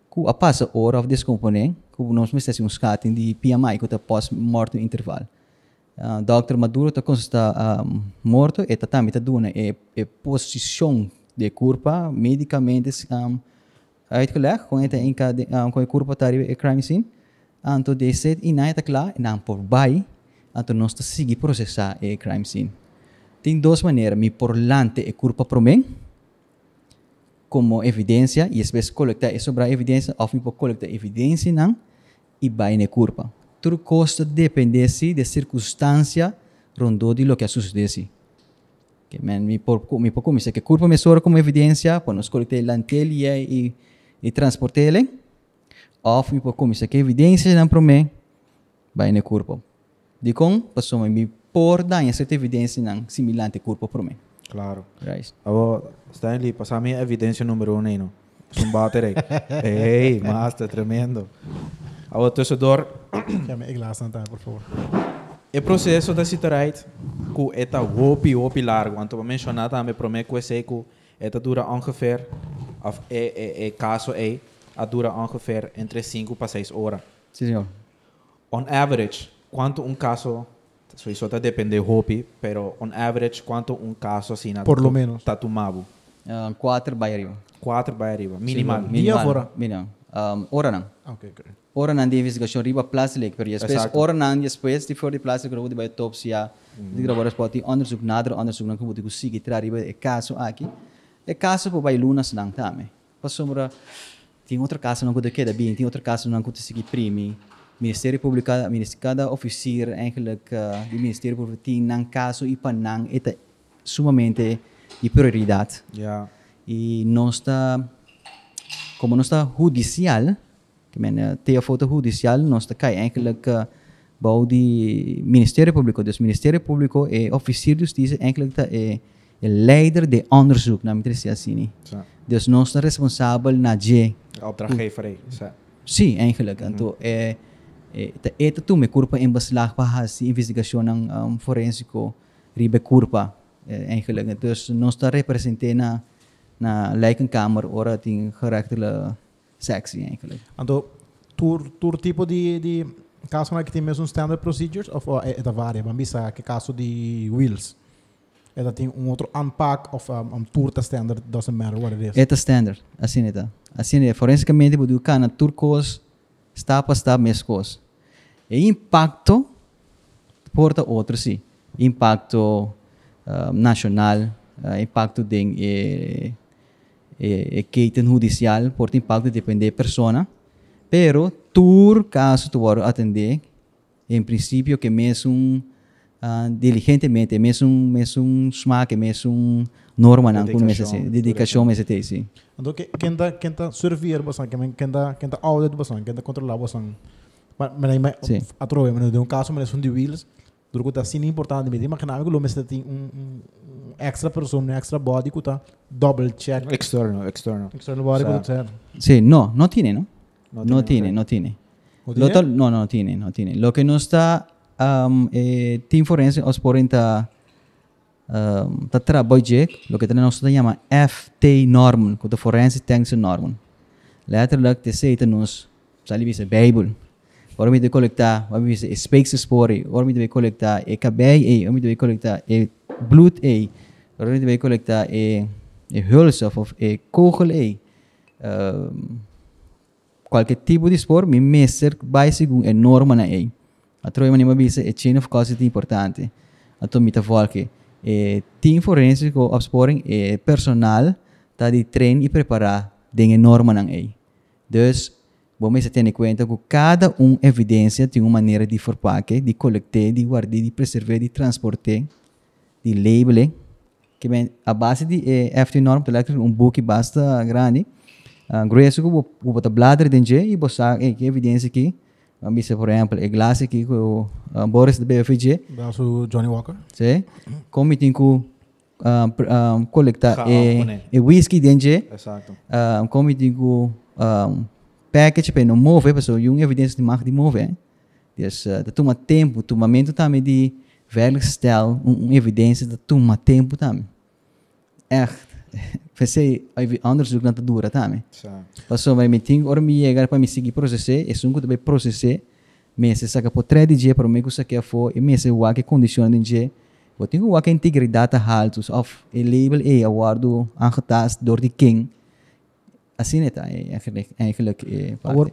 S1: com a passa hora of descomponen, com não se mistério um skating de PMI, ku tá pós morto intervalo. Uh, Dr. Maduro está com consta um, ah, morto e tá também está doendo e, e posição de corpo medicamentos ah, um, uitgelegd, gewoon het ah, com um, corpo está tá a crime scene. Anto de set inaita kla, não por bai, ato nós ta sigi processar e eh, crime scene. Tem duas maneiras, mi lante e culpa pro men, como evidência, e às vezes coletar e sobrar evidência, ou mi coletar evidência não, e vai ne culpa. costa custa dependesse de circunstância rondou de lo que sucedesse. Que men mi por mi por como que culpa me sobra como evidência, quando nós coletar lante e e, e transportele, ou mi ¿eh? por como se que evidência não pro men, vai ne culpa. Dikong paso may porda yang certa evidência ng similante corpo por mim. Claro. Right. Abo Stanley, pasami a evidência número 1 aí,
S2: não? Sumbate aí. Ei, master, tremendo. Abo torcedor.
S3: Chame iglas na por favor.
S2: O processo da citarite com eta wopi wopi largo. quanto Anto mencionar também prometo que sei que eta dura ongeveer of é é é caso é a dura ongeveer entre 5 para 6 horas. Sim, senhor. On average, quanto un caso sui sota dipende hopi, però on average quanto un caso sina por lo menos tatumabu. Uh, eh, 4 by arriva. 4
S1: by arriva. Minimal. Sì, minimal. Dia Minimum. Um, ora nan. Okay, great. Ora nan esatto. di investigation riba plastic per yes. Exactly. Ora nan yes pues di for di plastic robo di by autopsia. Mm. Di grabare spoti onderzoek nader onderzoek nan kubuti kusi ki tra riba e caso aki. E caso po by lunas nan tame. Pasomra tem outro caso não que da bem, tem outro caso não que te segui primi. ministerie publiek, cada officier eigenlijk, uh, die ministerie publiek, tinang caso ipanang, ita sumamente de prioridade. Ja. E nós está, como nós está judicial, que men, eh, tem foto judicial, nós está cai eigenlijk uh, eh, bouw di ministerie publiek. Dus ministerie publiek e officier justitie eigenlijk dat e, e leider de onderzoek naar Mitrisia e Sini. Ja. Dus nós está responsável na J.
S2: Opdrachtgever.
S1: Sim, eigenlijk. Mm -hmm. En mhm. eh, ito eh, eh, tu me kurpa em baslak pa ha si investigasyon ng um, forensiko ribe kurpa eh, eigenlijk eh, dus non sta representé na na lijkenkamer ora ting karakterle sexy eigenlijk. Ando tur tur tipo de de
S3: caso na que tem mesmo standard procedures of uh, é da varia, bambisa que caso de wills. Ela tem um outro unpack of um, um turta standard doesn't matter what it is. Eta standard,
S1: assim eta. Assim é forensicamente bodu kana turcos stapa stapa mescos. E impacto por outro, sí, Impacto ah, nacional, uh, impacto de eh, eh, eh judicial, porta impacto depende de persona. Pero, tu caso tu atender, en principio que es un ah, diligentemente, mesmo es smack, mesmo norma es com mesa dedicação mesa tem sim.
S3: Então que quem tá quem servir bastante, quem está tá audit quem tá Maar me, me, sí. atrovei, mas de um caso, mas um de Wills, durante tá assim importante, me imaginava que o homem tem um, um extra pessoa, um extra body que tá double check. Externo, externo. Externo body o sea,
S1: que no, no tiene, ¿no? No tiene, no tiene. No tiene. ¿No no, tiene, no tiene. Lo que no está, um, eh, Team Forense os porenta um, tá trabalho lo que tenemos se llama FT norm, que o forense tem norm. Letterlijk, te zetten ons, zal je weten, Bijbel. Ora Ormi deve coletar, ormi speaks spori, ormi deve coletar e cabei e ormi deve coletar e bloed e ormi deve coletar e e hulsaf of e kogel e um, ehm, qualquer tipo de spor me meser vai segundo é norma na e a troi manima bisa e chain of causality importante a to mita volke e team forensico of sporing e personal tá de train e prepara den norma na e dus você ter em conta que cada um evidência tem uma maneira de forpaque, de coletar, de guardar, de preservar, de transportar, de labelar. Que bem, a base de eh, FT norm electric, um book basta grande, uh, ah, grosso que você bota bladder dentro e você eh, que evidência que ah, por exemplo, a glass que o ah, Boris da BFG.
S3: Braço Johnny Walker.
S1: Sim. Como tem que coletar eh, o eh, whisky dentro. Exato. Como tem que package para não mover, pessoal, uma evidência de marca de mover. Eh. Yes, uh, da toma tempo, tomamento também de velho style, uma um evidência da toma tempo também. Echt. Pensei, anders do que dura também. Passou, mas me tinha, agora me chegar para me seguir processar, e sunco também processar, mas se saca por 3 dias para mim que isso aqui for, e me se o que condiciona de dia, eu tenho o que integridade altos, of, e label, e aguardo, angetas, dor de king, අසිනතා ඇකල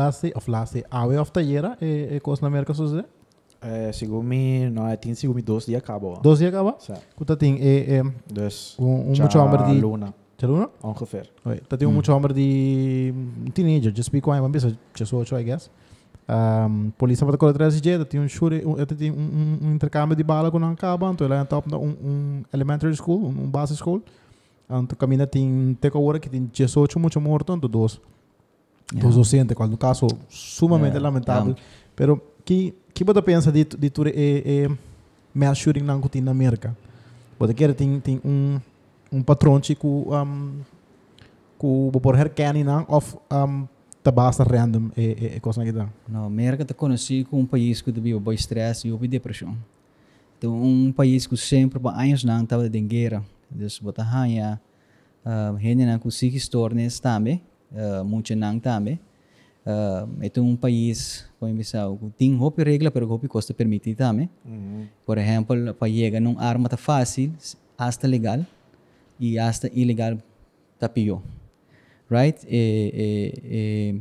S3: ලාසේ of ලාසේ ආවේ of tayera eh, eh, eh, eh, eh Costa América Sul É,
S2: Sigumi, não, é, tem Sigumi 12 dias acaba.
S1: Dois dias acaba?
S3: Sim. Quanto tem? É, é, Dois. Um, um muito homem de... Luna. C'è luna? Ongeveer. Oi, tá tem um muito homem de... Um mm, teenager, just speak one, uma pessoa, just watch, I guess. Um, polícia para correr atrás de jeito, tem um shuri, um, tem um, um, um intercâmbio de bala um cabo, então ele é um, um elementary school, um, um base school. Anto camina tem tecoora que tem 18 muito morto, anto dois. Yeah. Dos docentes, qual no caso sumamente yeah. lamentável. Pero que que você pensa de de tu é é mass shooting na na América? Você quer tem tem um um patrão tipo um ku por her cani na of um tabasa random e e coisa na guitarra.
S1: Não, América te conheci com um país que devia boa estresse e houve depressão. Então um país que sempre para anos não estava de guerra Dus bota hanya gente uh, hanya na kusiki stornes tambe, uh, mucha nang tambe. Uh, ito um país, como eu que tem hopi regla, pero hopi costa permite também. Uhum. Por exemplo, para chegar num arma tá fácil, hasta legal e hasta ilegal tá pior. Right? E, e, e,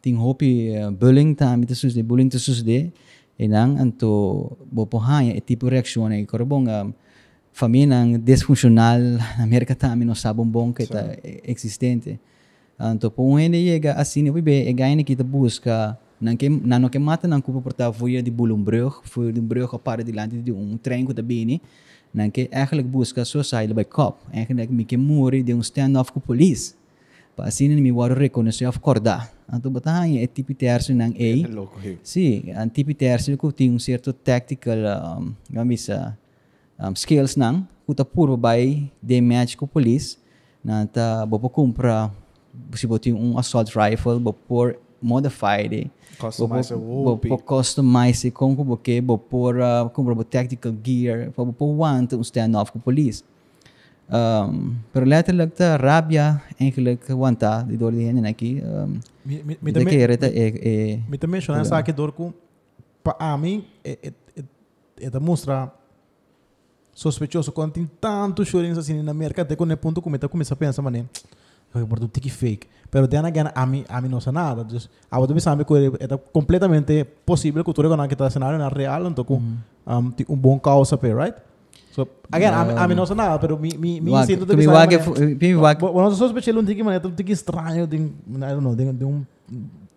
S1: tem hopi uh, bullying também, tá susde, bullying tá susde. E não, então, anto bopo hanya, é tipo reação aí, corbonga um, familhang disfuncional, na América também não sabe que está existente. Então, por um chega assim, o bebê é ganha que busca não que mata não culpa por estar fuia de bulumbrug, fuia de um brug para delante de um trem que está bem, não que eigenlijk busca suicide by cop, que me que morre de um stand off com a polícia. Para assim me waro reconhecer acordar. Então, batahan e é tipo terceiro nang A. Sim, é tipo terceiro que tem um certo tactical, um, ah, gamisa, um, skills nang kuta puro by damage ko police na ta bopo compra se botou um assault rifle bopo modify de customize bopo customize com o que bopo uh, compra bo tactical gear bopo want um stand off com police Um, pero later lag ta rabia enkelag wanta di dor di henen aqui um, mi mi mi também mi também mencionar sa que
S3: dor com para mim e, é é, é mostrar Sospechoso, quando tem tantos chorinhos assim na América até quando é ponto cometa, começa a pensar, mané, eu vou tique fake. Pero de anagana, a mim, a mim não sei nada. Então, a outra vez, sabe, é completamente possível que o Turego que está cenário na real, então, com um, um bom causa, right? So, again, um, a, mim não sei nada, pero mi, mi, mi sinto eh, de pensar, mané, eu não sospechoso, um tique, mané, um tique estranho, de, I don't know, de, de um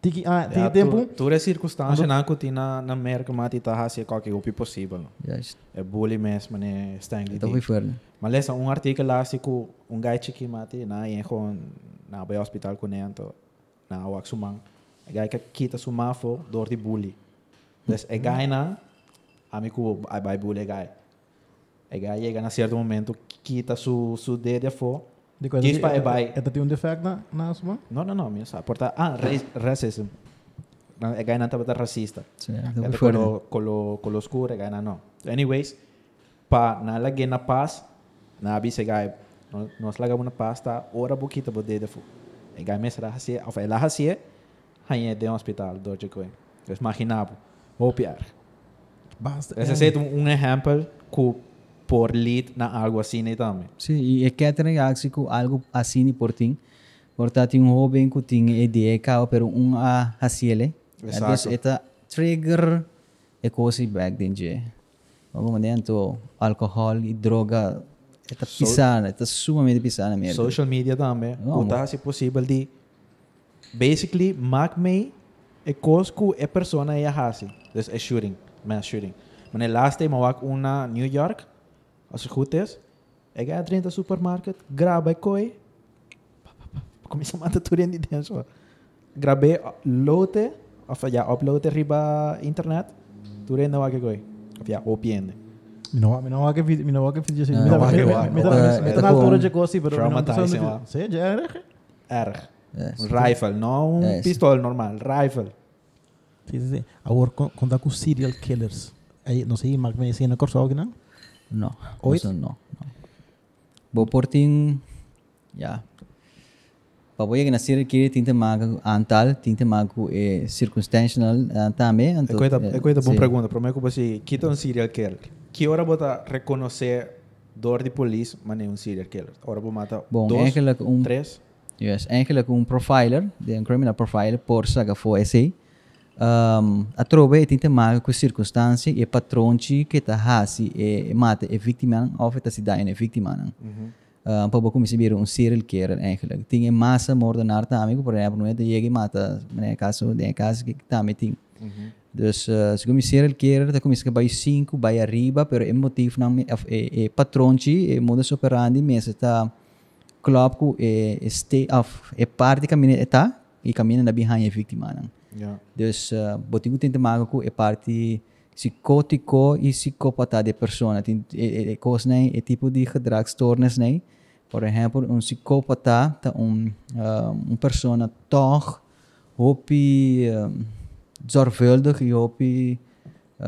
S3: tigi, ah, tigi ja, tempo. Toda circunstância na
S2: cutina na merca mati taha se qualquer golpe possível. Yes. É bully mesmo, né? Está em Então foi Mas lesa um artigo lá se com um gajo que mati na em com na vai hospital com nento na o axumang. É gajo que quita sumafo dor de bully. Des é gai mm-hmm. na amigo vai bully gai É gajo chega na certo momento quita su su dedo fo Because Kiss by Bye. Ito yung defect na, na sua No, não não Minha porta. Ah, racismo É ganha tá racista.
S1: Ela colo
S2: colo colo escuro, é ganha não. Anyways, para na lague na paz, na abise gai. Nós lagamos na pasta ora boquita bode de fu. É gai mesa da hasie, of ela hasie, hanye de hospital do jeco. Eu eh. imaginava, vou piar. Basta. Esse é eh. um exemplo que porlit na algo assim né, também.
S1: Sim, e é que atrair algo assim né, por ti. Portanto, um jovem que tinha ideia que pero um a haciele. ¿eh? Exato. Então, trigger é coisa back dentro. Vamos mandar então álcool e droga. Está pisana, está sumamente pisana mesmo. Social media
S2: também. Não, Uta, se possível, de basically, Mac May é coisa que a pessoa ia fazer. É shooting, mass shooting. Mas last time, eu uma New York, Als het goed is, ik e ga erin de supermarkt, grab e Coy. kooi. Kom eens aan in die hoor. Grab ya lote, of upload riba internet. Toen no va a kooi. Of mi no va que No, que no va que que eh, Rifle, no un eh, pistol normal, rifle. Sí, sí, sí. Ahora,
S3: con con serial killers, no sé, Mac me decía en el curso, ¿no? No.
S1: Oito? No, no. Para você que nasceu aqui, tem que ter mago antal, que mago é circunstancial também. é uma é coisa boa pergunta. Para mim, como se é um serial
S2: killer, que hora você reconhece dor de polícia, mas não um serial killer. Hora vou mata. Bom, dois,
S1: um, três. Yes, é um profiler, de um criminal profiler, por saga foi esse um, ehm, trove e tinte maga com circunstância e patronci que tá hasi e, mata e vítima ou feta se dá e vítima não um, para começar a um serial killer é que tem massa mordenar tá amigo por exemplo não é de e mata né caso de caso que tá metem Dus uh, se começar serial killer tá começa que vai cinco vai arriba pero é motivo não é, é, é patronci e modus operandi mesmo tá clopco é este of parte da caminha tá e caminha na behind a vítima não Ja. Dus uh, botingu tem temago é parte psicótico e psicopata de persona. Tem é, é, coisa né, é tipo de gedragsstoornis né. Por exemplo, um psicopata, um uh, eh, um persona toch hopi um, eh, zorgvuldig, hopi um,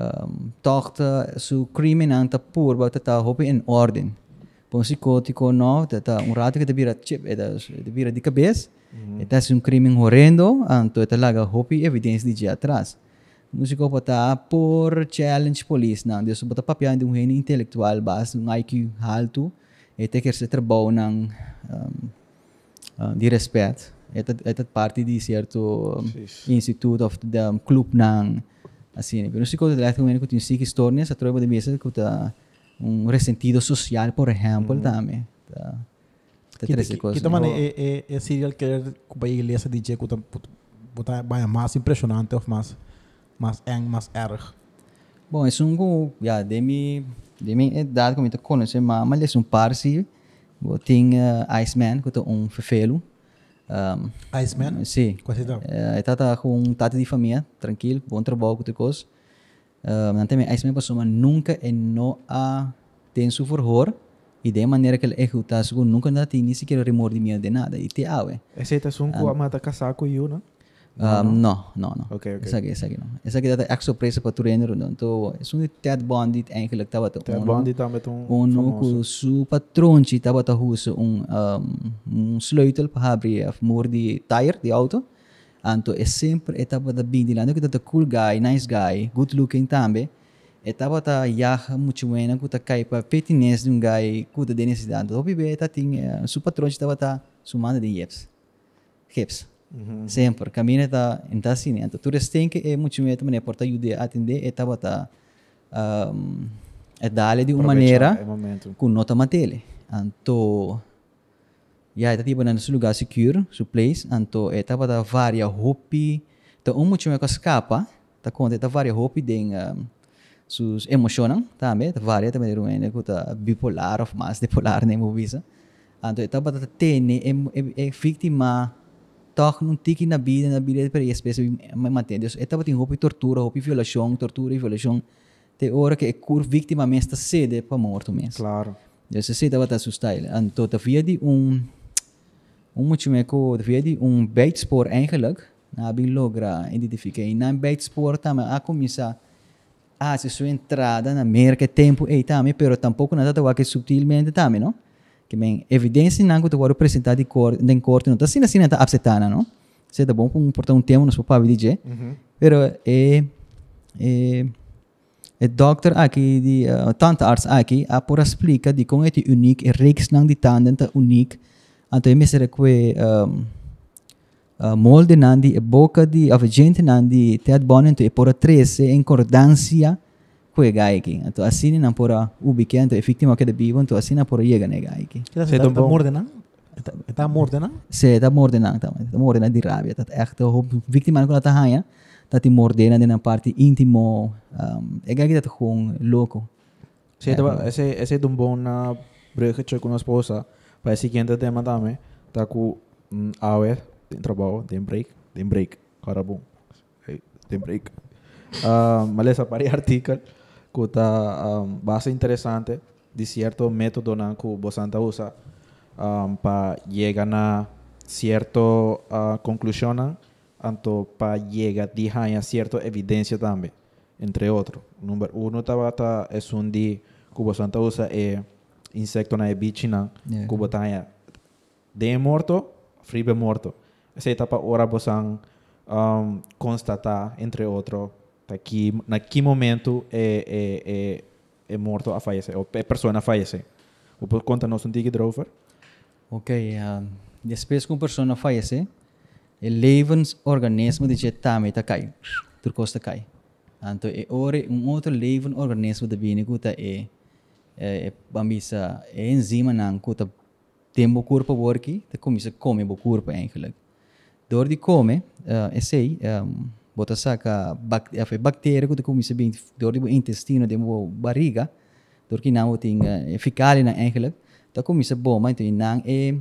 S1: eh, toch su criminante purba, tá hopi em orden põe um psicótico ou não, tá, tá, um rato que te vira, chip, e te vira de cabeça, uhum. Mm-hmm. está um crime horrendo, então está larga roupa e, e, e de dia atrás. Um psicopata por challenge police, não, deixa botar papel de um reino intelectual, base, um IQ alto, e tem que ser trabalho ng, um, um de respeito. Esta, esta parte de certo um, instituto of the um, club nang assim, pero um psicopata lá tem um menino que tem psique história, de mesa que está um ressentido social, por exemplo mm -hmm. también. Que também
S3: é, é, é serial killer que a igreja diz que é mais impressionante ou mais mais eng, mais erg.
S1: Bom, é um já de mi de minha idade como eu conheço mas mas é um par se eu tinha Iceman que é um fefelo. Um, Iceman? Sim. Qual é tá Ele está com um tato de família, tranquilo, bom trabalho com o coisa. Antes eh, me pasó más nunca en no a ten su furor y de manera que el ejecutas nunca nada tiene ni siquiera remordimiento de nada y te ave Ese es un ah, cuama mata casaco y uno. Um, no, no, no. Okay, okay. Esa que, esa que no. Esa que dat ik sorpresa para tu trainer ¿no? Entonces es un Ted Bundy eigenlijk dat wat. Ted Bundy dat met een. Ono su patrón chita wat hoe un um, sleutel per habrie of mordi tire die auto. Anto é sempre etapa da bindi lá, não que tá cool guy, nice guy, good looking também. Etapa tá yah muito buena, que tá cai para pertinência de um guy, que tá densidade. O bebê tá tinha, eh, seu patrão estava tá sumando de hips, Hips. Mm-hmm. Sempre, caminha tá em tá assim, então tu restem que é eh, muito bem também porta ajudar a atender etapa tá um, é dar de uma maneira com nota matele. Então ya ita tiba nan lugar secure su place anto eta pada varia hopi ta umu chume ka skapa ah. ta konta eta varia hopi den um, sus emocionan tambe ta varia também rumene ku ta bipolar of mas bipolar ne movisa ah. anto eta pada ta tene e, e, e victima toc num tique na vida na vida per espécie mas entende eta pada tem hopi tortura hopi violação tortura e violação te ora que cur vítima mesta sede para morto mesmo claro eu sei se estava a assustar ele então havia de um Omdat um bait-sport vedi un bijtspoor eigenlijk, identificar bin logra identifiquei. Na bijtspoor tama a começar a se sua entrada na merca tempo e tame, pero tampouco nada da que subtilmente tame, não? Que bem, evidência não que tu quero apresentar de cor, de corte, não tá assim assim tá apsetana, não? Se bom comportar um tema no DJ. Uhum. Pero é é é doctor aqui de uh, tanta arts aqui, a por explica de como é unique, é rex não de tanta unique ante misericue um, uh, eh, molde nandi e boca di of gente nandi te ad bonen tu e pora trese in cordansia que gaiki anto asini nan pora ubi che anto e victima che de bivon tu asina pora yega ne gaiki se don mordena ta mordena se ta mordena ta mordena di rabbia ta echt hob victima con ta haya ta ti mordena de na parte intimo um, e gaiki è un loco eh,
S2: se se se don buon eh, bruggetje cioè con una sposa el siguiente tema también, taku mm, a ver, trabajo, de break, de break, carabum, tem break. Uh, ah, malesa para artículos. Que um, está base interesante de cierto método que ku bosanta usa um, para llegar ah, a cierto uh, conclusión anto para llegar a cierta evidencia también, entre otros. Número uno tabata es un di que bosanta usa eh, insecto na ebichina yeah. kubo tanya de morto fribe morto essa etapa ora bosang um, constatar entre outro na que momento é é, é, é morto a fallecer ou é pessoa falece
S1: ou o por conta nos um tique drover ok um, depois que uma pessoa falece o organismo de jetame tá cai turcosta cai então é ora um outro levenorganismo da bínica tá é é eh, eh bambisa eh, enzima nang kuta tem bo corpo worki te komisa come o corpo eigenlijk door die come uh, eh, sei um, bota saca bac afe bactéria kuta komisa bing door die bo intestino de bo barriga door ki namo ting uh, eficale na eigenlijk ta komisa boma então nang é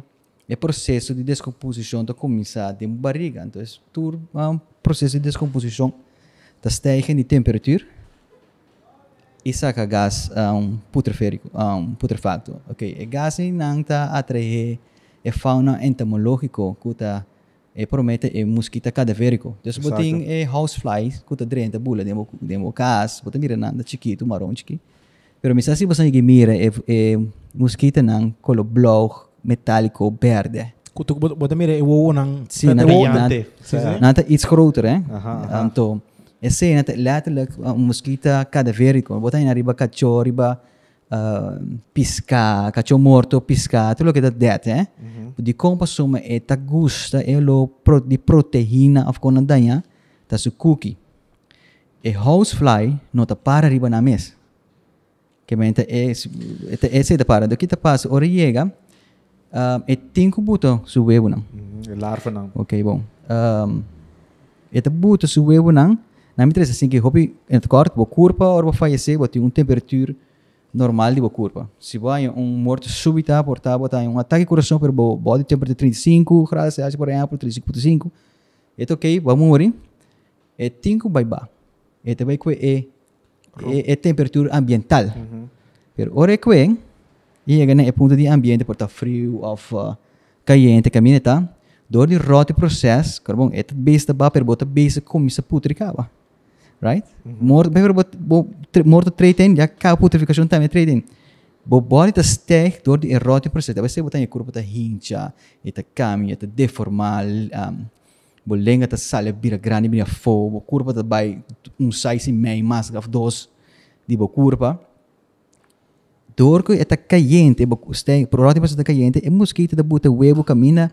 S1: é processo de descomposição da comissão de barriga. Então, é um ehm, processo de descomposição aí a temperatura saca gás a um putreférico, a um putrefacto, Ok, e gás não está atrair a fauna entomológica que está e promete e mosquita cadavérico. Então, você tem e houseflies que está dentro da bula, demo, do gás, você mira nada chiquito, marrom chiquito. Pero misa si você mira e, e mosquita não colo blow metálico verde.
S3: Que Kutuk bota mira e wo nang
S1: sim, é na brilhante. Nanta é. it's crouter, eh? Então Jag säger inte lätlök och moskita, kadaverik. Vad är riba kacho, riba pisca uh, piska, kacho morto, piska, till och med det. Eh? Mm -hmm. De kompa som är ett gust, det är de proteina av konadanya, det är så kuki. E eh. eh, housefly, nota para riba na mes. Kementa es, eh, ete ese da para. Do kita pas ore yega. Um, uh, e tinku buto su nang. Mm Larva nang. Okay, bom. Um, ete buto su nang. Në më interesë sinki hopi në të kartë, bo kurpa, or bo fallece, bo ti un temperatura normal de bo curva. Se bo um morto súbita, por tá, bo um ataque ao coração, pero bo body temperature 35 graus Celsius, por exemplo, 35.5. É ok, vamos morrer. É 5 vai ba. É também que é é temperatura ambiental. Uhum. Pero é que é e é ganha ponto de ambiente por tá frio ou uh, caliente, caminha tá. Dor de rote processo, carbon, é besta ba, pero bota besta comissa putricava right? Mor behar bo bo morto treiten, ja ka putrificação também é treiten. Bo body ta tá stek dor di eroti processo. você ser botar em corpo ta tá hincha, eta tá caminha, ta deformal um, bo lenga ta sale bira grande bira fo, bo curva ta bai um size meio mas gaf dos de bo curva. Dor ko eta é, caiente, bo stek eroti processo ta caiente, e mosquito da buta huevo camina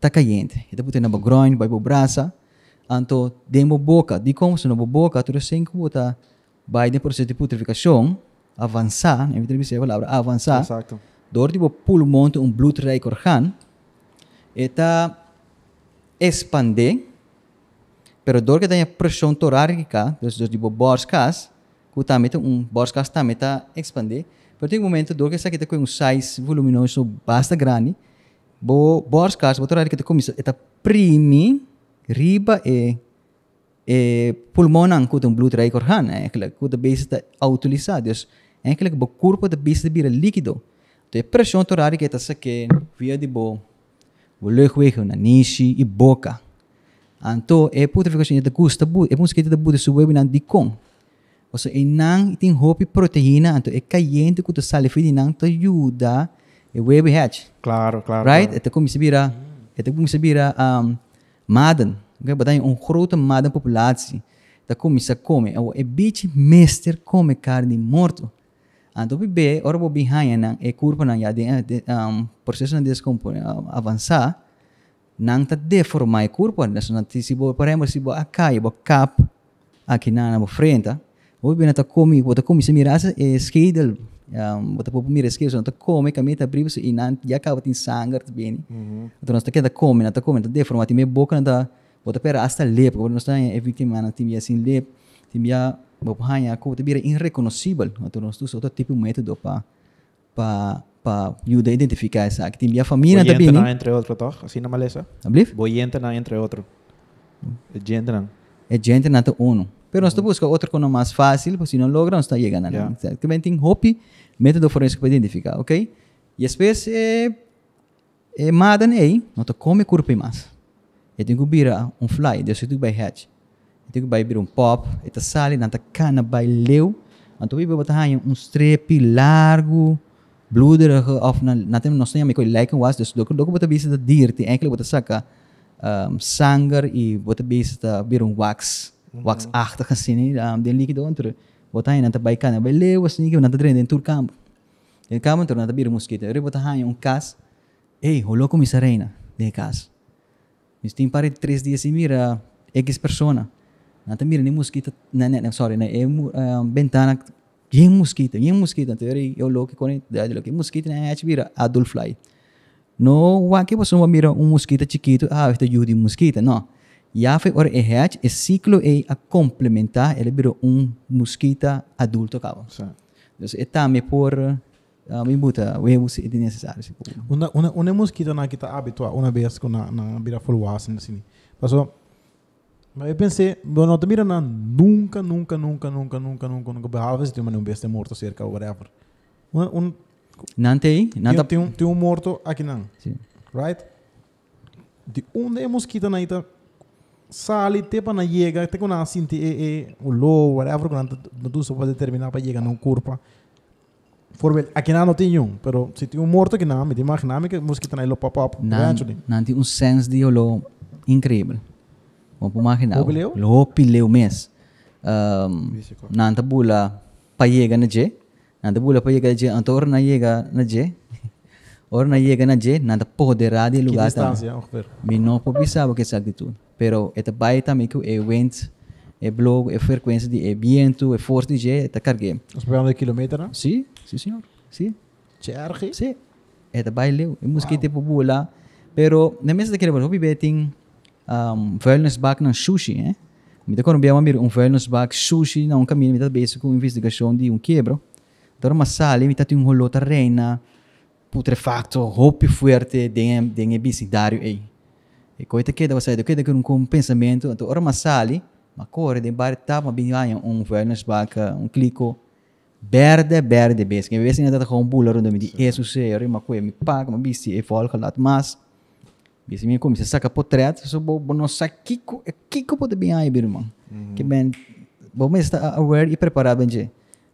S1: ta caiente. Eta buta na bo groin, bai bo braça. Anto, demo boca, di como se não boca, tu sem que botar vai de processo de putrificação, avançar, em entrevista a palavra, avançar. Exato. Dor tipo pulmão, um blood record han, eta expande, pero dor que tenha pressão torácica, dos dos tipo borscas, que também um borscas também tá expande, pero tem um momento dor que essa aqui tá com um size voluminoso basta grande, bo borscas, bo torácica tá começa, eta primi, riba e, e pulmonan kutën blu të rejkor hanë, e këllë, ku të besit të autolisadjës, e këllë bë kurpo të besit të bire likido, të e presion të rari këta së ke, vje di bo, vë lëhwehe në nishi i boka, anto e putrifikashin e të kus të bu, e mund s'keti të bu të su webin anë dikon, ose e nang itin hopi proteína, anto e kajente ku të salifin i nang të juda e web hatch. Claro, claro. Right? Claro. E të kumi se bira, e të kumi se bira, um, maden. Okay, badain on grote maden populatie. Tá come, sa come. O e bichi mester come carne morto. Anto bebê, ora bo bihanha nan e curva nan ya de, eh, de um, processo nan descompor avançar. Nan ta deformar e curva, nas nan ti si bo, por exemplo, si bo acai, bo cap, aqui na na bo frente. Bo bebê na ta come, bo ta come se mirasa e skidel. Um, på min reskrivare, att komma kan inte bry sig innan jag kan vara din sanger. Mm -hmm. Att du kan komma, att du kommer. Det är för att i min bok, att du kan lära dig leva. Att du kan vara viktig med att du kan leva. Att du kan vara på handen. Att du blir irrekognoscibel. Att du kan stå så typ av metod på på på juda identifiera sig. Att eh, du kan familjen. Att du kan oh, vara
S2: entre otro, toch? Sina malesa?
S1: Att du kan vara entre otro. Att du kan vara entre otro. Att du kan vara entre otro. Pero nós nosotros busca otro cono mais fácil, porque se não logra, no está llegando a nada. Yeah. También tiene hopi, método forense para identificar, ok? E depois é é madan ei, não to come curpe mais. Eu tenho que virar um fly, eu sei que vai hatch. Eu tenho que virar um pop, eu tá sali, não tá cana vai leu. eu vou botar aí um strep largo, bluder of na na tem nós tem amigo like was, eu do do botar bisa da dirte, eh, enkele botar saca um, sangar e botar bisa da virar um wax. wax-achtige sinne, um, den liggen daar onder. Wat hij naar kan, de bij kan, bij leeuw was niet, want dat drinken in Turkam. In Kamer, toen naar de bieren moest er wordt hij een kas. Hé, hoe loco is arena, de kas. Dus tien paar drie dias in mira, ik is persona. Na te mira, niet moest nee, nee, sorry, nee, eh, eh, ik um, ben tana, geen moskita, geen moskita. Toen zei hij, yo loco, kon ik, dat is loco, moskita, nee, hij is Adolf Fly. No, wat ik was om mira, een moskita chiquito, ah, is de jude moskita, no. Nee. Jaffe or EH e ciclo e a complementar ele biro um mosquita adulto cabo. Então, ah, é também por uh, me buta o erro é necessário.
S3: Uma uma uma mosquita na que está habituado uma vez com na na bira folhoas assim. Passou mas eu pensei, eu não mira na nunca, nunca, nunca, nunca, nunca, nunca, nunca, nunca, nunca, nunca, nunca, nunca, morto cerca ou nunca, nunca, nunca,
S1: nunca, nunca, nunca, nunca, nunca, um,
S3: nunca, nunca, morto aqui não. nunca, Right? De onde é mosquito na sali eh, eh, te pa na yega te kuna sinti e e o lo whatever kuna no tu so pode terminar para yega não curpa Forbel, aqui não tem nenhum, pero se tem um morto que não, me imagina que música tá na ilo pop up. Não, não tem um senso de olo
S1: incrível. Vamos imaginar. Opileu? Opileu mês. Um, não tá bula para yega na je, não tá bula para yega je, antor na yega na je, or na yega na je, não tá poderá de lugar. Que distância, Mino, por pensava que essa atitude pero esta bay también que e wind e blog, e frecuencia de e viento e force de esta carga pegando de kilómetro sí sí señor sí charge sí esta bay leu e música wow. tipo bula pero na mesa daquele hobby betting um wellness back no sushi eh Mita Colombia mamir um wellness back sushi na um caminho mita base com investigação de um quebro. Então uma sala me tem um rolota reina putrefato, roupa forte, den den é bisidário ei. E coita que dava sair, coita que não com pensamento, então ora uma sali, uma corre de bar tava binhaya um wellness baca, um clico verde verde bes, que vez ainda tá com bula rondo me di isso ora uma coisa me paga, uma bici e volta lá mas bici me como se saca potret, so bo bono saquico, é kiko pode bem aí, irmão. Que bem, bom estar aware e preparado bem.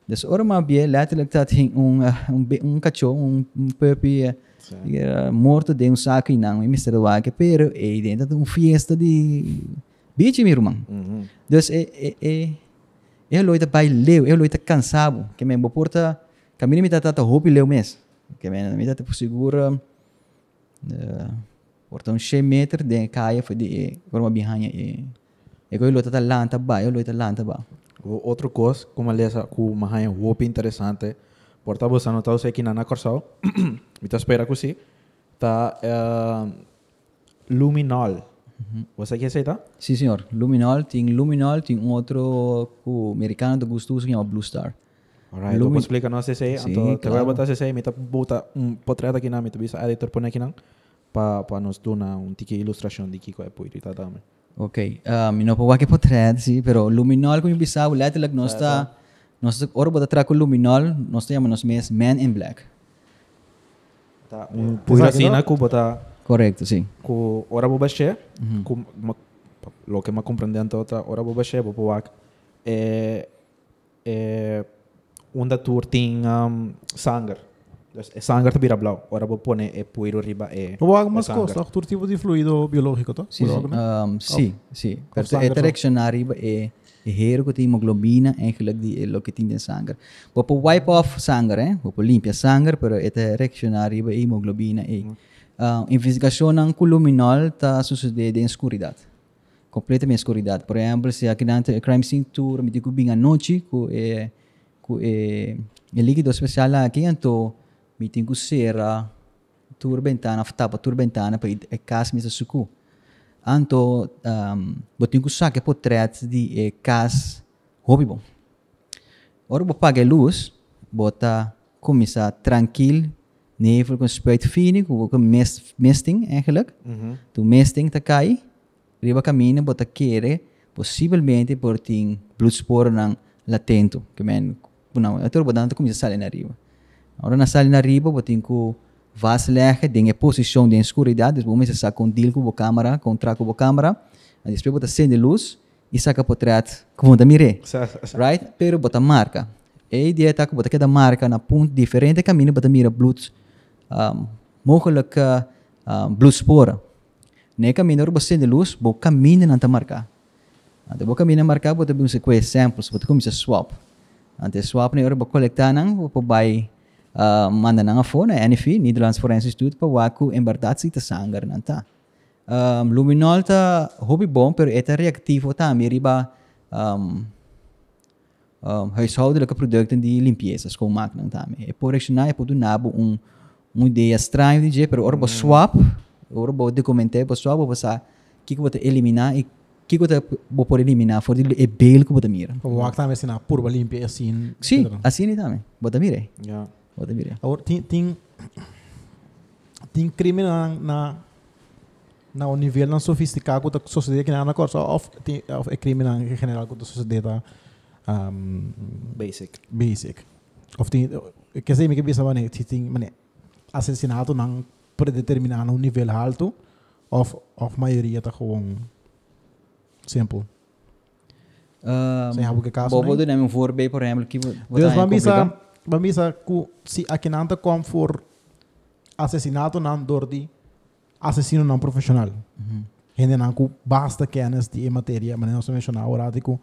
S1: desse ora uma bie, lá tem um um um cachorro, um puppy Sim. morto de um saco e não misturado que pero é dentro de uma festa de bicho meu irmão uhum. então é é é eu loita pai leu eu loita cansado que me porta caminho me tata roupa e leu mês que me me tata por segura uh, porta um che meter de caia foi de forma bihanha e e eu loita tá lanta ba eu loita lanta ba Outra
S2: coisa como aliás com uma roupa interessante portavoz eh, mhm. anotado se aqui na Corsal, me está espera que sim, está uh, Luminol.
S1: Você quer aceitar? Sim, senhor. Luminol, tem Luminol, tem um outro o americano do gostoso que chama Blue Star. Alright, Lumin... explica nós esse aí. Sim, então, claro. botar
S2: esse aí, me botar um portrait aqui na, me está bisa editor põe aqui na, para para nos dar um tique ilustração de que é por tá também.
S1: Ok, uh, ah, não posso que portrait, sim, pero Luminol como bisa, o lá te lagnosta. Like, Nostok orba luminal, traco luminol, nos llamamos mes Man in Black. Tá, um assassina Correcto, sí. Ahora ora a
S2: lo que me comprende tota otra, bo bashe bo poak. Eh eh un tour ting um, sangar. Entonces, sangre
S3: te
S1: vira blau. Ahora vos pone el eh, puero arriba. Eh, ¿No hago más cosas?
S3: ¿Tu tipo de fluido biológico? Sí, sí. Um, sí, oh. sí. Pero es
S1: arriba. Eh, heroico hemoglobine eigenlijk die lokitine sanger. Op een wipe off sanger, eh? op limpia sanger, pero ete reactionari ba hemoglobine A. Uh, ah, investigação ng columinol ta sucedede em escuridão. Completamente escuridão. Por exemplo, se aqui dentro do crime scene tour, me digo bem à noite, com é, com é, é líquido especial aqui, então, me digo será turbentana, tapa turbentana, para ir a casa me sucu. Anto, um, botin ko sa po threats di eh, kas hobby bom. Ora bo paga luz, bota começa tranquilo, nevel com spijt finik, o com mest, mesting eigenlijk. Eh, mm -hmm. Tu mesting ta kai, riba caminho, bota quere, possivelmente por tin bloodspore nang latento, que men, não, eu tô botando começa a sair na riba. Ora na sair na riba, botin ko vasleggen, dingen posição de escuridade, o homem se saca com dil com a câmera, com traco com a câmera, aí depois bota acende luz e saca por trás como da mire. Right? Pero bota marca. E ideia tá que bota cada marca na ponto diferente caminho bota mira bloed um, mogelijk um, bloedsporen. Ne caminho bota acende luz, bo caminho não tá marcar. Ante bo caminho marcar bota bem sequência samples, bota começa swap. Ante swap ne bota coletar não, bota vai uh, manda nanga fone eh, NFI Nederlands Forense Instituut pa waku embartatsi ta sangar nanta um, ah, luminol ta hobby bom pero eta reactivo ta miriba um, ah, um, huishoudelijke producten die limpeza schoonmaak nanta me e por exna e podu nabo um um ideia estranho de jeito, pero orbo mm. swap, orbo documentei, por swap, passar sa, que vou te eliminar e que que vou por eliminar for é belo que vou te mira.
S3: Vou actar assim na purba limpia assim. Sim,
S1: assim também. Vou te mira. Yeah. Ademir. Agora, tem, tem,
S3: tem crime na, na, na um nível não sofisticado da sociedade que não é na cor só Of, tem, of, é crime na geral da sociedade. Um,
S2: basic. Basic.
S3: Of, tem, quer dizer, que pensa, mané, tem, mané, assassinato não predeterminado um nível alto, of, of maioria está com
S1: simple. Um, Zijn hebben we gekast. Bijvoorbeeld, neem een voorbeeld, voor hem. Dus wat is dat?
S3: mamisa ku si akinanta kwam for asesinato nan dordi asesino não profissional. Uhum. Mm-hmm. Gente não ku basta kennis di materia, mas não se menciona ora de ku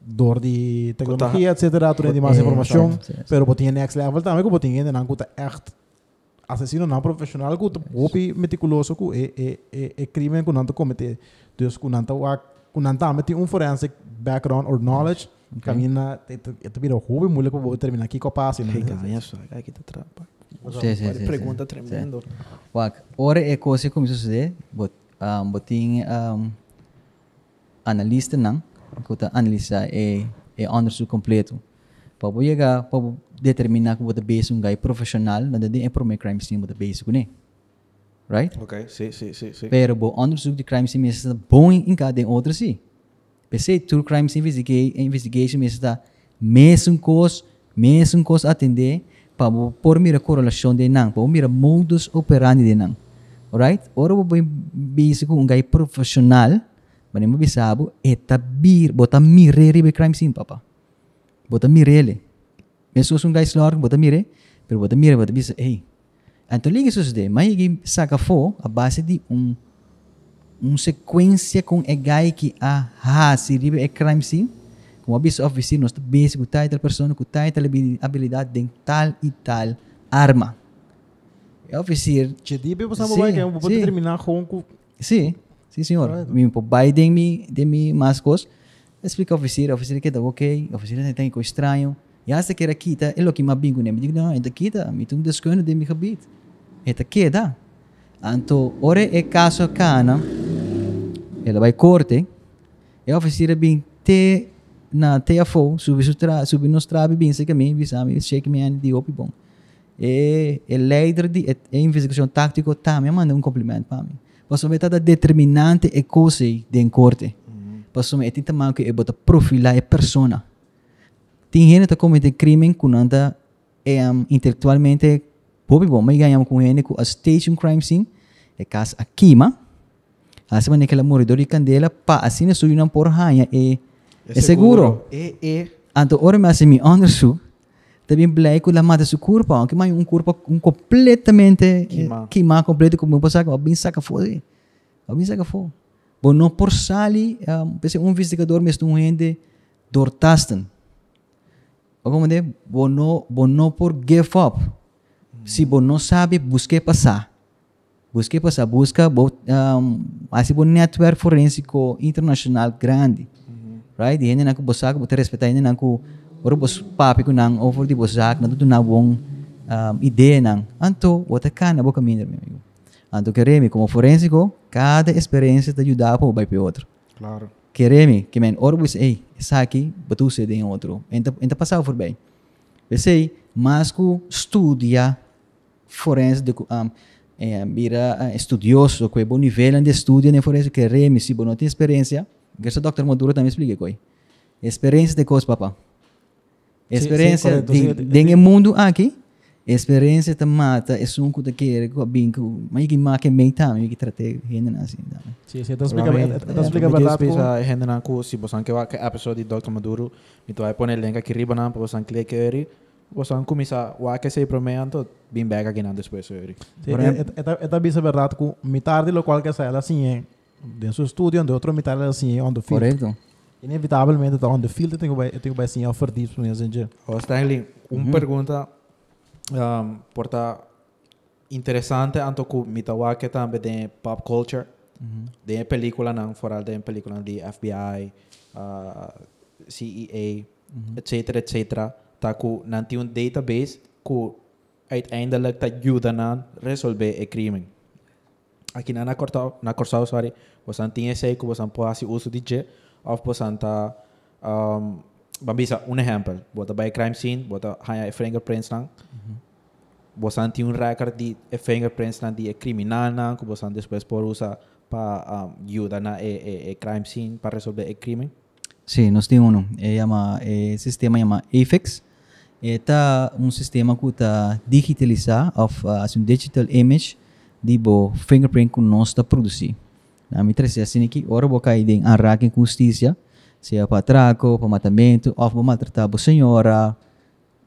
S3: dor de
S2: tecnologia, etc. Tu tem mais informação,
S3: pero botin é next level também ku botin gente não ku ta echt asesino não profissional ku opi meticuloso ku e e e e crime ku não tu comete. Dus ku não ta ku não ta meti um forensic background or knowledge. Yes. Okay. Camina, te, te, te viro joven, muy loco, termina aquí copazo. ¿no? Hey,
S2: eso, hay que te trapa.
S1: Sí, sí, sí, pregunta sí. tremendo. Sí. Wak, ora é coisa como isso se bot um, botin um, analista não, que analisa é é underscore completo. Para poder para determinar que bota base é um guy profissional, não é para crime scene bota base, né? Right?
S2: Ok, sim, sim, sim. Pero
S1: o underscore de crime scene é bom em cada outro sim. PC True Crimes investiga Investigation está mesmo cos, mesmo cos atender para por mira correlação de nang, para mira modus operandi de nang. Alright? Ora vou bem basic um gai profissional, mas nem bisabo eta é bir, bota mire ribe crime sim, papa. Bota mire ele. Mesmo um gai slor, bota mire, pero bota mire, bota bisa, ei. Então liga isso de, mas saca fo a base de um um sequência kung egay que a ha se ribe é crime si como aviso oficina nos base com tal persona com tal habilidade de tal e tal arma é oficina te dibe você vai que eu vou terminar com sim sim senhor me po de mim de me mascos explica oficina oficina que tá ok oficina tem coisa estranho e essa que era kita é lo que mabingo nem diga não é da kita me tem um desconto de mim habit é da kita Anto ore e caso kana ela vai corte e oferecida bem te na TFO subi sutra subi no strabi bem se caminho bisami shake me and di opi bom e e leader di e, e investigação tático tá me manda um complimento para mim posso ver tá determinante e coisa de corte mm-hmm. posso me tinta mal que e bota profilar e persona tem gente que comete crime com anda é, um, intelectualmente Bobi bom, mas ganhamos com ele com a station crime scene, é caso aqui, mas a semana que ela morreu de candela, pa assim é sujo não por ranha, é,
S2: é seguro.
S1: É, é. Então, ora me assumi, onde sou? Também bleco la mata su corpo, que mais um corpo um completamente queimado, completo, como eu passava, bem saca fogo, bem saca fogo. Bom, não por sali, um, um investigador me estou um rende, dortasten. Alguma de, bom, não por give up. Se você não sabe, busque passar. Busque passar, busca. Um, assim, um network forensico internacional grande. Uhum. Right? E ainda não bosak, você respeita ainda não Oro bos papi ko nang over di bosak, nanto na wong um, ideia nang, anto, wata ka na bo caminho, meu amigo. Anto, quereme, como forensico, cada experiência te ajuda para um vai para outro. Claro. Quereme, que men, oro bos, ei, essa aqui, batu se de outro. Enta, enta passar por bem. Pensei, mas que estudia forense de, um, eh, mira estudioso que bom nível de estudo na forense que remi se não tem experiência que esse doutor Maduro também explica coi experiência de coisa papá experiência sí, sí, correcto, de, de, de mundo aqui experiência te mata é um que quer com bem com mas que marca bem tá mas que trate gente assim sim sim então
S3: explica
S2: então explica para lá gente na curso se você que a pessoa de Dr Maduro me tu vai pôr elenca aqui riba não para você clicar se комиса, лаке се и променят, то бим бега ги нанде споје сојери.
S3: Ета би се вердат ку митар ди ло квал la сајала сиње, ден су студио, де отро митар ела сиње on the field. Correcto. Inevitavelmente tá on the field, tenho vai, tenho vai sim
S2: ofertar isso mesmo, gente. Oh, Stanley, uma mm. pergunta um, porta interessante, anto ku mitawa que também de pop culture, mm -hmm. de película não, fora de película de FBI, ah, uh, CEA, mm -hmm. etc, etc. taku nanti un database ku uiteindelijk ta ayuda na resolver el crimen. Aquí na cortado, na cortado, sorry, vos han sei seco, vos po podido uso di je, of vos ta, um, bambisa, un ejemplo, vos by crime scene, vos a haya fingerprints lang, vos han tiene un record de fingerprints lang e criminal na ku vos después por usa pa um, ayudar e, e, crime scene, pa resolver el crimen.
S1: Sí, nos tiene uno, eh, llama, eh, sistema llama AFIX, tá um sistema que está digitalizar of uh, assim digital image de bo fingerprint que nós está produzir na me trazer assim que ora boca aí tem arraque em justiça seja para atraco para matamento ou para maltratar a senhora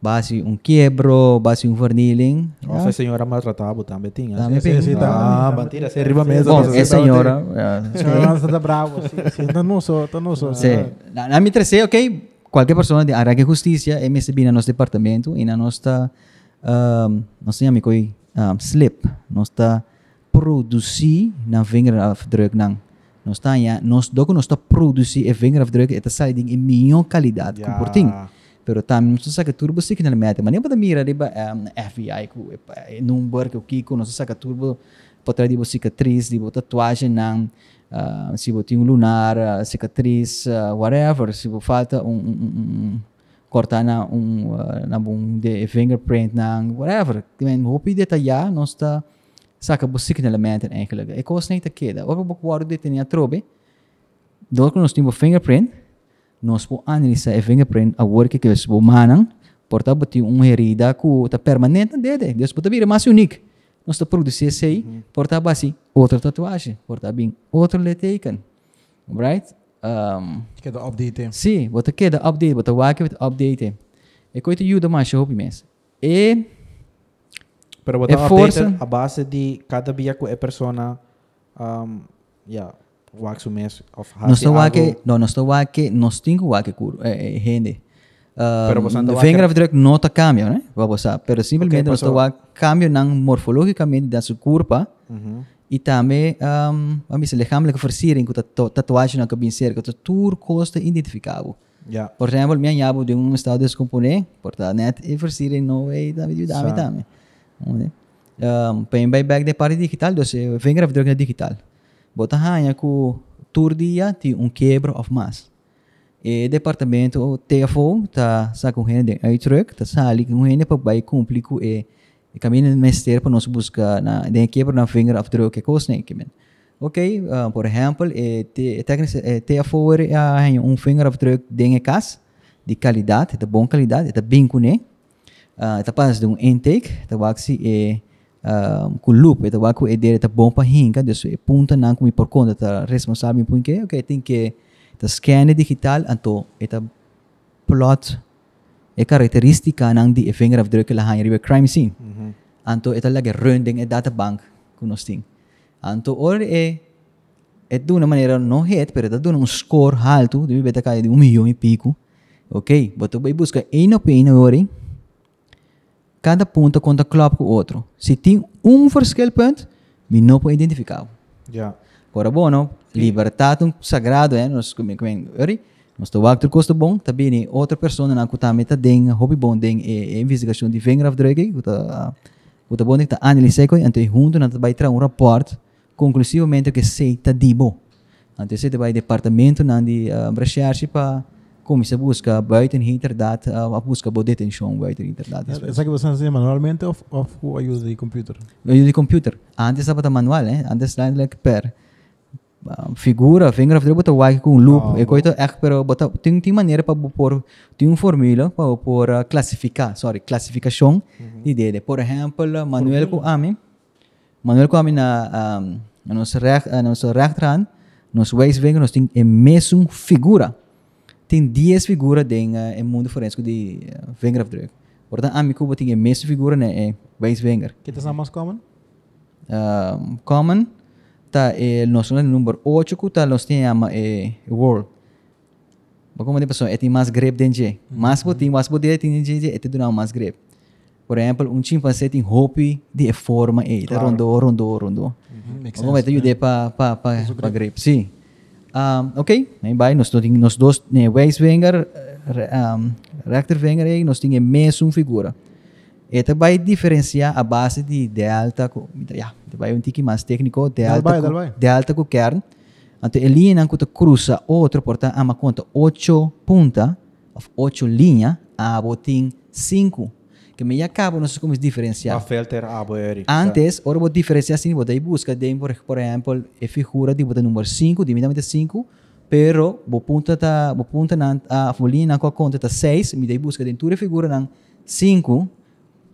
S1: base um quebro, base um verniling. se a senhora maltratava também, tinha. Também sim, sim, Ah, batida, se riba mesmo, Bom, é senhora. A senhora
S3: está brava, não está não está
S1: Na minha terceira, ok, qualquer pessoa de área de justiça é recebida no nosso departamento e na nossa, um, nós chamamos de um, SLIP, nós está produzir na vingrafdruk não Nós está já, nós que nós está produzir e vingrafdruk está saindo em melhor qualidade yeah. com portinho. Pero tam não saca turbo sim que na meta, mas nem para mirar riba um, FBI com número que o Kiko, não nós saca turbo pode ter de cicatriz, de tatuagem não Uh, se você tem um lunar, uh, cicatriz, uh, whatever, se você falta um, um, um cortar na um, uh, na um de fingerprint na whatever, vou hopi detalhar nós está saca você né, que elemento em que lugar. E coisa nem tá queda. O que eu de tinha trobe, do que nós temos fingerprint, nós podemos analisar e fingerprint a work que eles po manang, porta bati uma herida que tá permanente dele, Deus pode vir mais único. É nós te produzisse aí, uhum. porta basi, outra tatuagem, porta bem, outro leteiken. Right? Um, queda update. Sim, bota queda update, bota wake bota update. É coisa que ajuda mais, eu penso. E para botar é força
S2: a base de cada dia que a pessoa um, yeah, wax o mês of Nós estou aqui,
S1: não, nós estou aqui, nós temos aqui curo, é, é, é rende. Um, vengra direct nota cambio, né? Vamos lá. Pero simplesmente okay, nós temos cambio nan morfologicamente da sua curva uh -huh. e também um, a mim se lejamos que forcirem com tatuagem na cabine cerca, que tur costa identificável. Yeah. Por exemplo, minha nhabo de um estado descomponer, portanto, net e forcirem não é da vida da vida também. Um, pem buyback de parte digital, doce vengra direct digital. Bota hanha com tur dia ti um quebro of mass e departamento TFO tá sa com gente aí truck tá sa ali com gente para vai cumprir com e e caminho mestre para nós buscar na de quebra na finger of truck que coisa né que ok uh, por exemplo e te técnico TFO é um finger of truck de cas de qualidade de bom qualidade de bem com né tá pas de um intake tá baxi e um, uh, com loop tá baxi e dele tá bom para hinga desse ponta não com por conta tá responsável por que ok tem que Sa scanner digital anto ita plot e karakteristika nang di finger of druk lahan ribe crime scene. Mm-hmm. Anto ita lagi runding e databank kunos ting. Anto or e et duna manera no hit pero ita duna un score alto di beta kai di un milhão e pico. Ok, boto bai busca ino pe ino ori. Cada punto conta club com o outro. Se tem um verschil ponto, mi não pode identificar. Yeah. Agora, bom, libertatum sagrado é nos como como ori nós to waktu custo bom tá bem outra pessoa na kuta meta den hobby bom den e investigação de vengra of drug kuta kuta bom ta analisei coi ante junto na vai tra um rapport conclusivamente que seita dibo ante seita vai departamento na de uh, recherche para como se busca buiten internet uh, eh, a busca boa detenção buiten internet é, eh, essa
S3: que você fazia manualmente ou ou com o ajuda de computador
S1: ajuda de computador antes estava manual eh antes lá like per figura, fingra fidel bota wai com loop, oh, e coita é pero bota tem tem maneira para por tem um formula para por uh, ah, classificar, sorry, classificação uhum. de dele. Por exemplo, Manuel com ami, Manuel com ami na um, ah, na nossa rec, na nossa rectran, nos ways vem nós tem a mesma figura. Tem 10 figuras em uh, mundo forense de uh, de Drug. Portanto, ami Cuba tem a mesma figura né, é ways Wenger. Que tá mais comuns? Uh, kuta eh, national number 8 que los tem ama eh, world Bako mo pessoa, é tem mais grave denje. Mas bo tem, mas bo dia tem denje, é tem mais grave. Por exemplo, um chimpancé tem roupa de forma e eh, tá rondou, rondou, rondou. Vamos ver, ajuda para para para grave. Sim. Um, ok, nem vai, nós temos nós dois, né, eh, Weiswenger, um, Rechter Wenger, nós temos a mesma figura. É, ito ba diferencia a base de de alta ko, yeah, ito ba yung tiki mas técnico de alta ko, de alta ko kern. Anto elin ang kuta cruza outro porta ama ah, conta 8 punta of 8 linha a botin 5 que me acabo não sei como diferenciar. A filter abo eri. Antes, ora vou diferenciar assim, vou daí busca de por, por exemplo, a figura de número 5, divididamente 5, pero vou punta ta vou punta na a folhinha na conta ta tá 6, me daí busca dentro figura na 5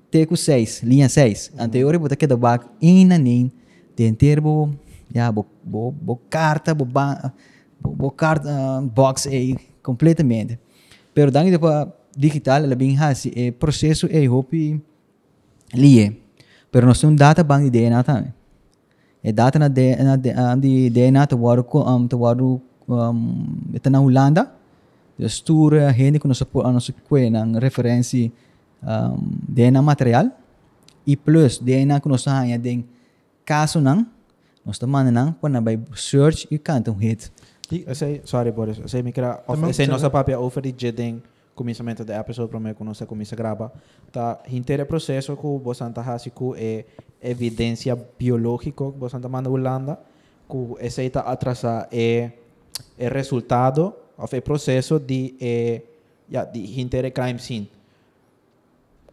S1: teku 6, linha 6. Uhum. Anterior eu botei da bag ina nin, tentar bo, ya bo bo bo carta bo bo, carta uh, box aí completamente. Pero dangi depois digital ela bem fácil. Assim, é processo é hope lie. Pero nós temos data bank de DNA também. É data na ah, de na de, de DNA to waru um to waru um, na Holanda. a gente que nós apoiamos, nós referência um, DNA material. E plus, DNA que nós temos tem caso não, nós estamos não, quando vai search e canta um hit. Eu sei, sorry Boris, eu sei, me queria, eu sei, nossa
S2: papia oferir de dentro começamento da episódio para mim quando você começa a gravar tá inteiro processo que você está fazendo é evidência biológica que você está mandando esse está é é resultado of é processo de é yeah, de inteiro crime scene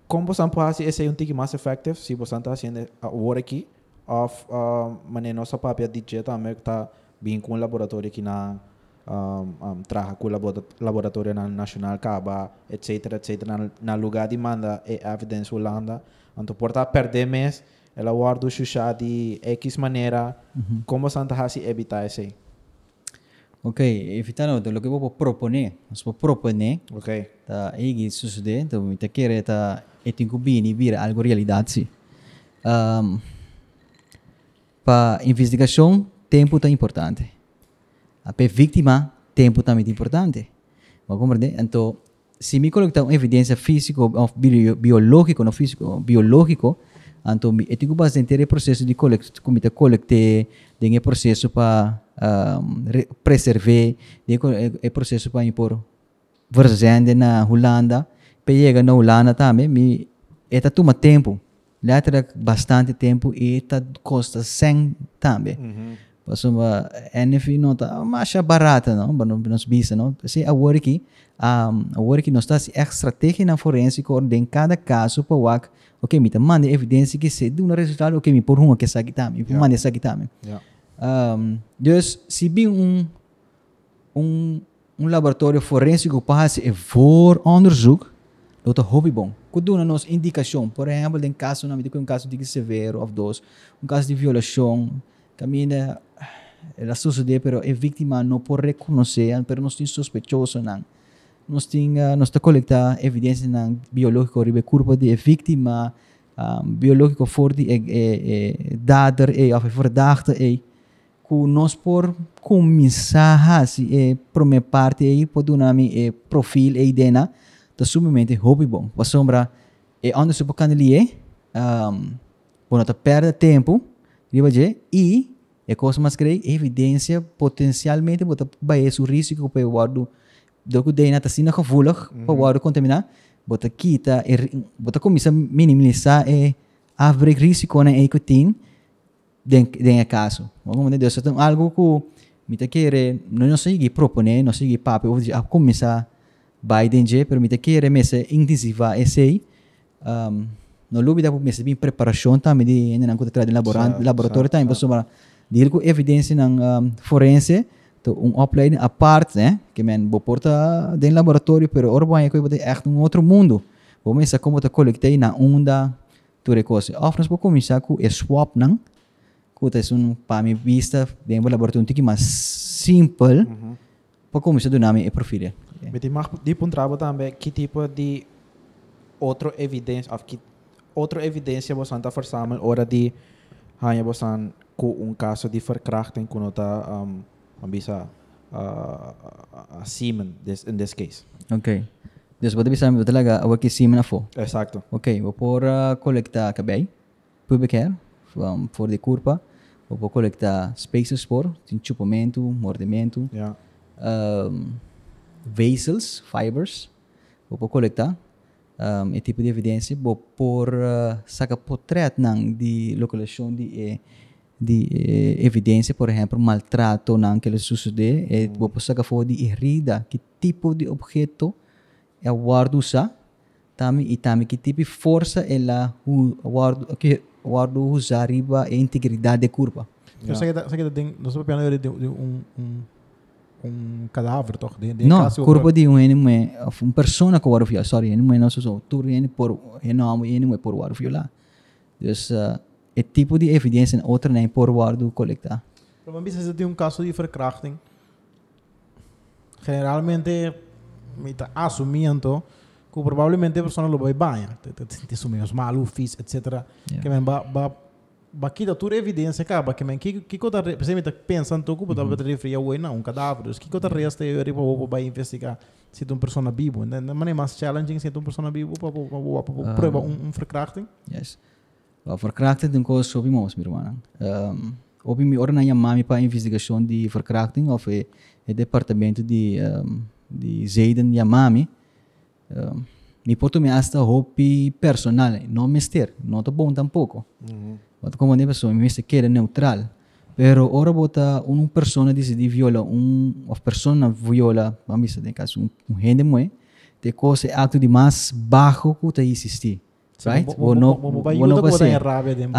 S2: como você pode esse é um tique mais effective se você está fazendo agora aqui of uh, mané nossa papia DJ também está bem com o laboratório aqui na um, um, trabalha com o laboratório na nacional caba etc etc na, na lugar de manda e evidência holanda então porta perder mês ela guarda o de x maneira uhum. como santa hasi evitar esse?
S1: Ok, evitar não, lo que vou proponer, vou proponer. Ok. Tá, e isso sucede, então, me tá querer tá itu ku bini bira algo realidade si. Um, para investigação, tempo tá importante. A pe vítima, tempo também tá é importante. Vou compreender? Então, se me coletar evidência física ou biológica, não físico, biológico, então eu tenho que fazer o processo de coleta, como eu coletei, tem processo para um, preservar, de um processo para é, é impor
S2: verzende
S1: na Holanda, pega não lana também, me eta toma tempo. Lá terá bastante tempo e eta custa 100 também. Uhum. Passo é NF não tá mais barata não, para nos bisa não. Se a work um, a work nós tá se estratégia na forense ordem cada caso para o ac, ok, me tá manda evidência que se deu um resultado, ok, me por uma que sabe também, yeah. manda sabe também. Yeah. Um, dus, se bem um um um laboratório forense que passa é for onderzoek, Dr. Hobibon, nos indikação, por exemplo, tem caso, não me um caso de severo ou dois, um caso de violação, caminha, ela sucede, mas é vítima não pode reconhecer, mas não tem suspeitoso, não. Nós tinha, ah, nós tá coletar evidência não biológico ribe curva de é vítima um, ah, biológico forte é, é, é dader é ou verdachte é que é. nós por começar a ah, se é, primeira parte aí, é, por dunami é perfil é idena, sumamente hobby bom. Para sombra, e onde se pode ele é, um, bom, tá perde tempo, ribaje, e é coisa mais grande, evidência potencialmente, bota vai o risco para o guardo, do que daí nata sina kavulah, para o guardo contaminar, bota quita, bota começa a minimizar e abre risco na ecotin, den den caso. Vamos entender, então algo que me tá querer, não sei que proponer, não sei que papo, vou começar Biden je permite kire mese intensiva essay um, no lubi da mese bin preparasyon ta medi ene nang kuta tradin laborant laboratorio ta imbaso mara dil ku evidência na um, forense to um opleiding a parte né que men bo porta den laboratório, pero orban é coisa echt um outro mundo bo mesa como ta colectei na onda tu recose ofnas bo começar com a swap nang kuta sun pa mi vista den laboratorio um tiki mais simple uh mhm. -huh. pa começar do nome e perfil
S2: me demonstrava também que tipo de outro evidência, que outro evidência você anda forçando hora de hanya você com um caso de verkrachting que não está um, bisa uh, semen in this case.
S1: Okay. Dus wat bisa me talaga awak ki semen afo. Exacto. Okay, vou por uh, ah, colectar cabei pubic hair um, for de curva, vou por colectar spaces por, tipo mordimento. Yeah. Um, vessels, fibers, vou por coletar um, e é tipo de evidência, vou por uh, saca portret não de localização de eh, de eh, evidência, por exemplo, maltrato não que ele sucede, mm. Eh, hum. vou por saca for de herida, que tipo de objeto é guardo usar, também e também que tipo de força ela é guardo que guardo usar riba e é integridade de curva. Yeah. Eu sei
S3: que, sei que tem, nós estamos de, de um, um un cadavere, toch? De, de no, corpo
S1: de um animal, uma pessoa que o violar, sorry, animal não só, tudo é por nome, animal por vai violar. Dus uh, het tipo de evidência outra nem por waarde coletar.
S3: Mas precisa de um caso de verkrachting. Generalmente, assumindo que provavelmente a pessoa não vai banhar, te, te, te, te sumiu os malufis, etc. Yeah. Que vai bakita tur é evidens ka bakimen ki ki kota precisamente pensando tu cubo da bateria uhum. fria é ou não um cadáver que kota resta eu ripa vou para investigar se tu uma pessoa vivo né? mas é mais challenging se tu uma pessoa vivo para para prova ah. um um verkrachting
S1: yes a verkrachting tem coisa sobre mãos minha irmã ob mi ora na minha mãe para investigação de verkrachting of é departamento de de Zeiden minha mãe me porto me asta hopi personal não mister não to bom tampoco. mm uhum. -hmm como una persona mi que era neutral pero ora bota una pessoa decide viola uma pessoa viola vamos dizer, no caso um un gente muy te coisa acto de mais baixo que te existir, right o no o no pase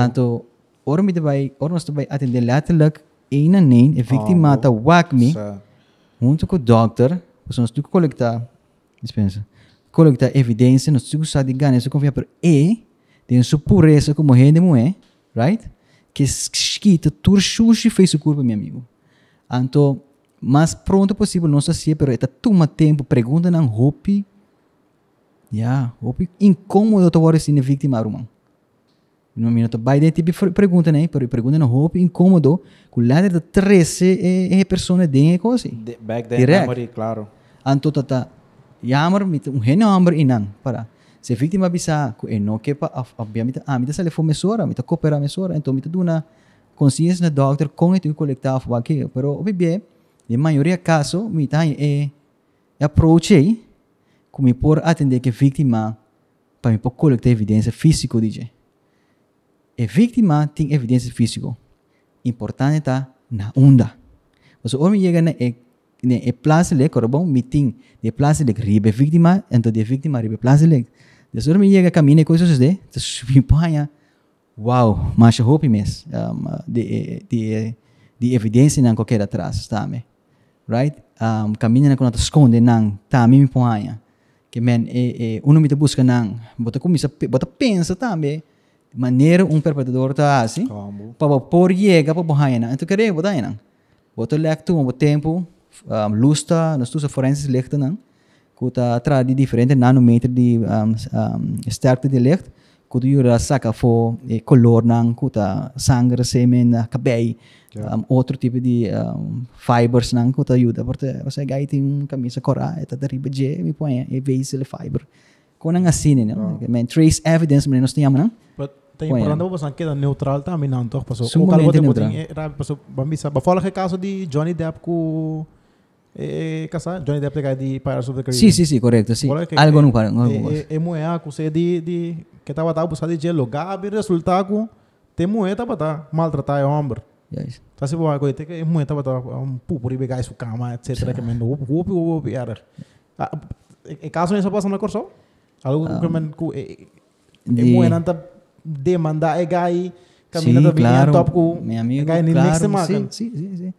S1: então ora me te vai ora nós te vai atender letterlijk een en een a vítima ah, ta wak me junto com o doctor nós temos que coletar dispensa coletar evidência nós temos que saber ganhar se confiar por e tem sua pureza como rende moé right? Que esquita, turxuxi fez o corpo, meu amigo. Então, mais pronto possível, não sacia, mas é, está toma tempo, pergunta não roupa. Yeah, roupa eu tu agora sendo vítima, irmão. No minuto, tipo Biden te pergunta, né? Pero pergunta na roupa incômodo, com lá de 13 é, é pessoa né? assim. de coisa.
S2: Back then, memory,
S1: claro. Então, tá, tá, yamar, um renome, inan, para. Se víctima bisa eh, no kepa af abia mita ah mita sale fomesora, mita coopera mesora, então mita duna consciência na doctor com itu colectar wa que, pero obibie, de maioria caso mita e eh, eh, approachei como por atender que vítima para mi por coletar evidência físico dije E vítima tem evidência físico. Importante tá na onda. Mas o homem chega na ne e plaatselijk, mi meeting, de plaatselijk ribe victima en tot de victima ribe plaatselijk. Entonces uno llega, camina y cosas de, entonces eh, mi paña, wow, mas hopi mes, um, de, de, de evidência não qualquer atrás, tá me? Right? Um, caminha na conta esconde não, tá me eh, eh, me paña. Que men, e, e, uno te busca não, bota comisa, bota pensa tá me? Maneira um perpetrador tá assim, para por chega para bohaia então querer botar não. Bota lecto, um tempo, um, lusta, nós tudo forenses lecto não. kuta tra di differente nanometer di um, um, sterkte di licht kuta jura saka fo e color nang kuta sangre semen kabei yeah. um, otro tipo di um, fibers nan kuta yuda porque você gaiting tem camisa cora eta deriba je mi põe e veis le fiber con ang asine no oh. men trace evidence men nos tiamo
S3: but te importante para você que neutral ta minanto então passou o calvo de putin era passou bambisa sabe fala que caso de Johnny Depp ku Eh, casa Johnny Depp te di Pirates of the Caribbean. Sí, sí, sí,
S1: correcto, sí. algo no para, algo.
S3: Es muy que você di di que tava tá buscar de gelo, gabi resultado te moeda para tá maltratar o homem. Yes. por algo boa coisa, que moeda para tá um pupo e pegar su cama, etcétera que mendo, op op op era. Ah, ¿e-, e caso nessa passa na corso? Algo ah. que me ando eh, eh, es muy tá demandar e gai caminando bien vinha top
S1: con uh, mi amigo, claro. Sí, sí sí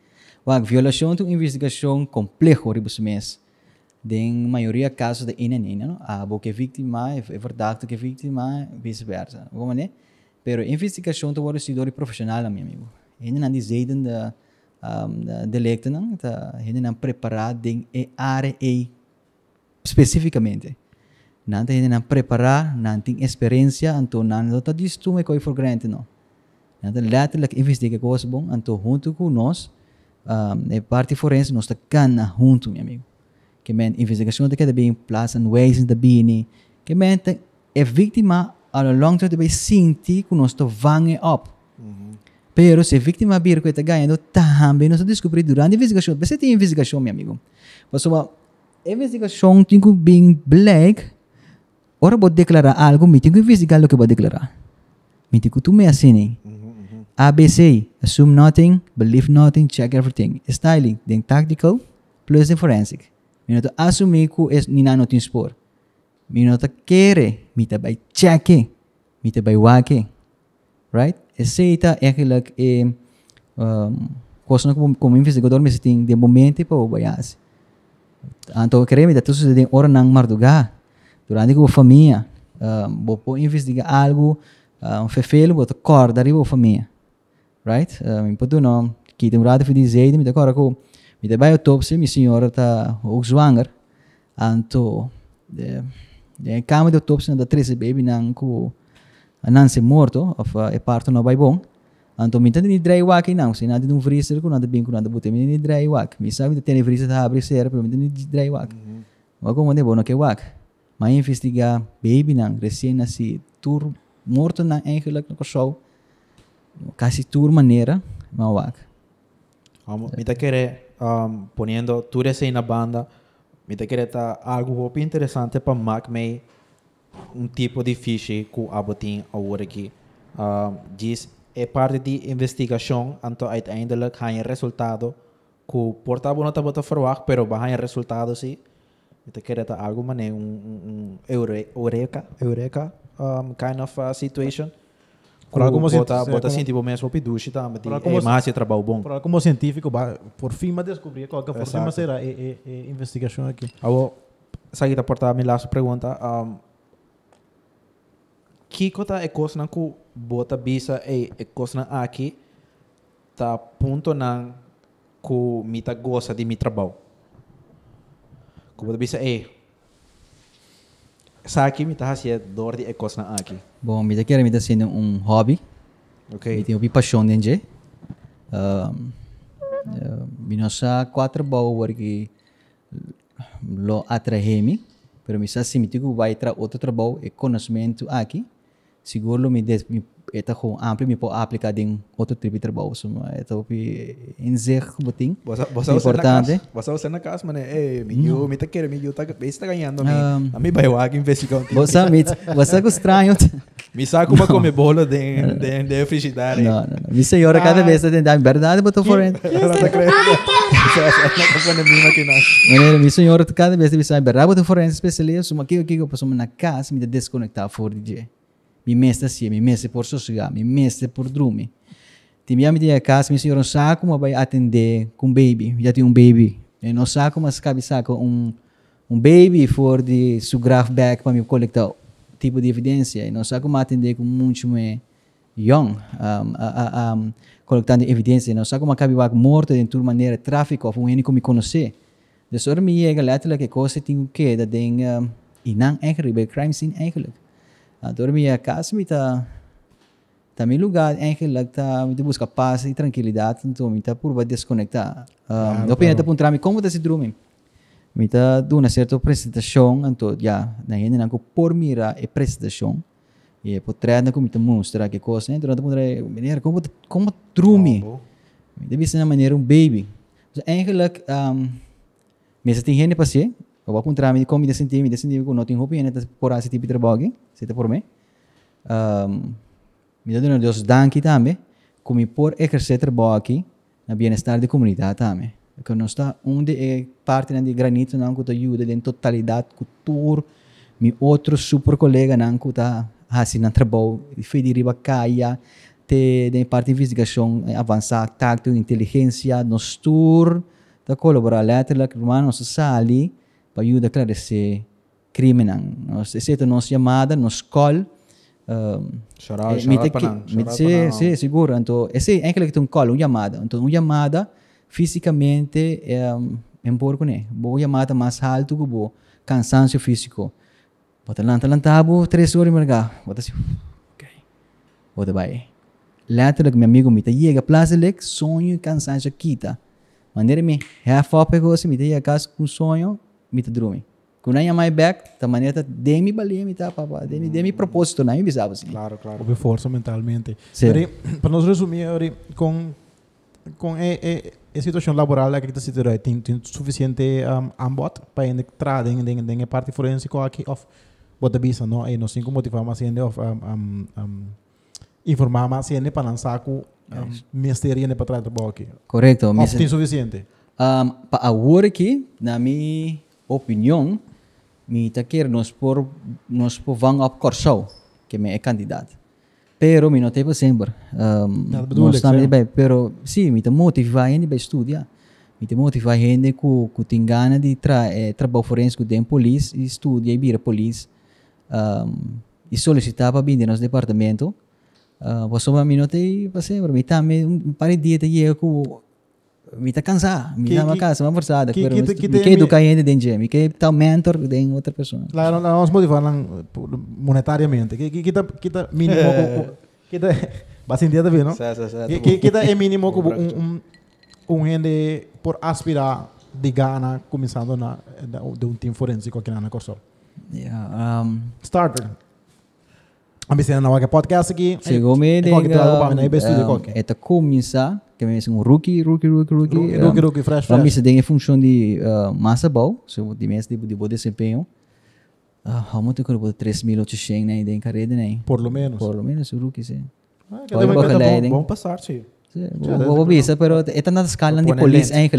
S1: Wag violasyon itong investigasyong kompleho ribos mes. Den maioria casos de ina nina, no? Abo que vítima, é verdade que vítima, vice-versa. Como né? Pero investigação to wala sidori profissional, meu amigo. Hindi na dizeiden da um, da delecta não, tá, hindi na preparado den e área especificamente. Nanta hindi na preparar, nanting experiência, anto nando tá distume koi for granted, não. Nanta lahat lak investiga ko bom, anto junto com nós, um, ah, é parte forense, nós estamos junto, meu amigo. Que a investigação de cada bem, plaça, ways da bini, que men, é vítima, ao longo do tempo, sente que nós estamos vangue up. Uhum. Pero se vítima vir que está ganhando, também nós descobrimos durante a investigação. Você tem investigação, meu amigo. mas a investigação tem que bem black, ora vou declarar algo, me tem que investigar o que vou declarar. Me tem que tu me assine. Uhum. ABC, assume nothing, believe nothing, check everything. Styling, then tactical, plus the forensic. Minota assumi ku es ninanotin spor. Minota kere, mita by checke, mita by wake. Right? Eceita é aquilo que um, coisa como investigador me tem de momento para o baiase. Então, queremos que todos de hora não mardugar. Durante que a família, um, vou investigar algo, um fefelo, vou acordar e vou família right? Um, eh, patunom, kitim rada fi di zaid, mi dakora ko, mi da bai autopsia, mi senhora tá og zwanger, anto, de, de cama de autopsia da 13 baby nang ko, nan se morto, of uh, e parto no bai bom, anto mi tante ni drai wak nang, se nada dum vriser ko nada bin ko nada botem ni drai wak, mi sabe de tene vriser ta abre ser, pero mi tante ni drai wak. Wako mo ne bono ke wak. Ma investigar baby nang recém nascido, tur morto nang eigenlijk no ko show, casi tu manera, não
S2: Amo, mi te quiere um, poniendo, tú eres en la banda, mi te quiere algo muito interessante para Mac May, um tipo de fiche que o abotin agora aqui. Um, diz, é parte de investigação, então uiteindelijk há um resultado que o portavoz não está botando forward, pero vai há um resultado sim. te quer dizer, algo maneiro,
S1: um,
S2: eureka, eureka um, kind of uh, situation. Para como bota, é, bota assim, como, assim, tipo, mesmo piduche, tá? Mas é massa trabalho bom. Para como científico, por fim, mas descobri qual que foi a será e, investigação aqui. Agora, saí da porta, me laço pergunta. Um, que cota é coisa que bota bisa e é coisa aqui tá ponto na que me tá gosta de me trabalho. Como bota bisa é Saki mi taha sia dor di ekos na aqui
S1: Bom, me mi kira mi sini um hobby. Ok. Mi tenho paixão nje. Um, uh, minosa quatro bau porque lo atrahemi, pero me misa ah, si me tigo vai tra outro trabalho e conhecimento aqui. Seguro me des mi eta com ampli me po aplica ding outro tripi trabalho suma eta pi inzer buting importante
S2: basta você na casa mano eh migo me tá querendo migo tá está ganhando me a mi vai wag investigar mit mi basta
S1: que estranho me saco para comer bolo de de
S2: de frigidária não
S1: não me senhora cada vez tem da verdade botou não não mi senhora cada vez tem verdade botou forense especialista suma que que eu passo na casa me desconectar for DJ meste assieme, mi meste por sossega, mi meste por drume. Ti mi ami dia casa, mi senhor um como mas vai atender com baby, já tem um baby. E não saco, mas cabe saco com um baby for de su graph back para tipo me coletar tipo de evidência. E não saco mas atender com muito mais young, um, a, a, coletando evidência. E não saco mas cabe vac morto de uma maneira tráfico, um único me conhecer. De sorte me chega lá que coisa tem o que da den um, e não é crime scene é a और भी आकाश में tá também tá lugar É que lá está muito busca paz e tranquilidade então me está por vai desconectar ah, um, opinião está por trás como está se dorme me está dando uma certa apresentação então já na gente não por mira é apresentação e é por trás não como te tá eh, eh, mostra que coisa então não pode maneira como como dorme deve ser na maneira um baby em que lá um, mas tem gente Bawa pun terami kau mida senti mida senti kau noting hopi ene tas pora siti Peter Bogi sita ehm, por me. Um, mida dona Dios danki tame come por ejercer trabalho na bem-estar da comunidade tame. Porque não está onde é parte na de granito não que te ajuda em totalidade com tour outro super colega não que tá assim na trabalho foi de riba caia te de parte de investigação avançada tacto inteligência nos tour da colaborar letra lá que irmão nosso sali ajuda a esclarecer crime não. é exceto nossa chamada, nos call, Chorar, chorar para não. Sim, sim, seguro. Então, esse é aquele que tem um call, uma chamada. Então, uma chamada fisicamente é um porco, né? Boa chamada mais alto que boa. Cansancio físico. Bota lá, talantabo, três horas mergar. Bota assim. Ok. Bota vai. Lá, que meu amigo me chega, plaza, sonho e cansancio quita. Maneira-me, half-up é coisa, me chega a casa com sonho, mita drumin. Kunanya mai back, tamaneta demi balimita, papá, demi, demi propósito, não avisava assim. Claro, claro. Houve força mentalmente. Para nos
S3: resumir, Ori, com, com a, a, a situação laboral aqui da cidade, tem, tem suficiente um, ambot para entrar em, em, em, em parte forense com aqui, of, bota visa não? E nós cinco motivamos a ciência, of, um, um, um, informar a ciência para lançar com um, misterio para trás do bloco. Correto. Of, tem
S1: suficiente? Um, para a aqui, na minha opinião, me taquer nos por nos por vão op corso, que me é candidato. Pero me não tem eh? sempre. Um, não está bem, pero sim, me te motiva ainda para estudar. Me te motiva ainda que que tem gana de tra eh, trabalho forense que tem polícia e estuda e vira polícia. Um, e solicitava bem de nosso departamento. Uh, você vai me não tem para sempre. Me também um par de dias eu mita cansa, dá uma casa, vamos forçada. Que, que, que, mi que educar ainda de gente, mi que tal mentor de outra pessoa. Lá não vamos motivar
S3: monetariamente. Que que que tá, que tá mínimo que tá, Vas entender também, não? Certo, certo. Que que é mínimo com um um gente por aspirar de Ghana começando na de um time forense aqui na Corsol. Yeah, um, Starter. A missão
S1: na podcast aqui. Chegou me de. Qual que tu vai para mim de qualquer. Eta começar que vem assim, um rookie, rookie, rookie, rookie. Rookie, rookie, fresh, fresh. Para mim, isso tem a é função de uh, massa boa, se eu tivesse de bom desempenho, há muito que eu vou ter 3 mil ou cheios, né, e tem carreira, né. Por lo menos. Por lo menos, rookie, sim. Ah, que Pode ir para passar, sim. Vou ver mas é na escala de polícia, é hein,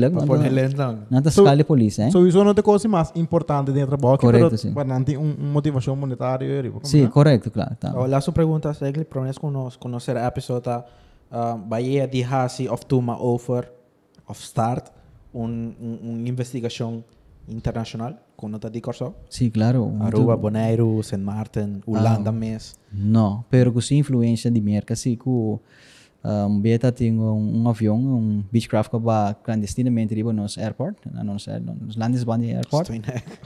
S1: Na escala de polícia, hein? Isso é
S3: uma das mais importante dentro da boca, correto, pero, sim. Para não ter uma motivação monetária.
S2: Tipo, sim, né? correto, claro. Tá. Olha, as suas perguntas, Egli, prometo conosco, conhecer a pessoa está. Va a de of Tuma Offer of Start, un, una investigación internacional con nota de corso.
S1: Sí, claro. Aruba, Bonaire, San Martín, Holanda ah, mes. No, pero la influencia de merca, Si com um, beta tengo un un un Beechcraft que va clandestinamente a o no airport, na los nos Landesbahn Airport.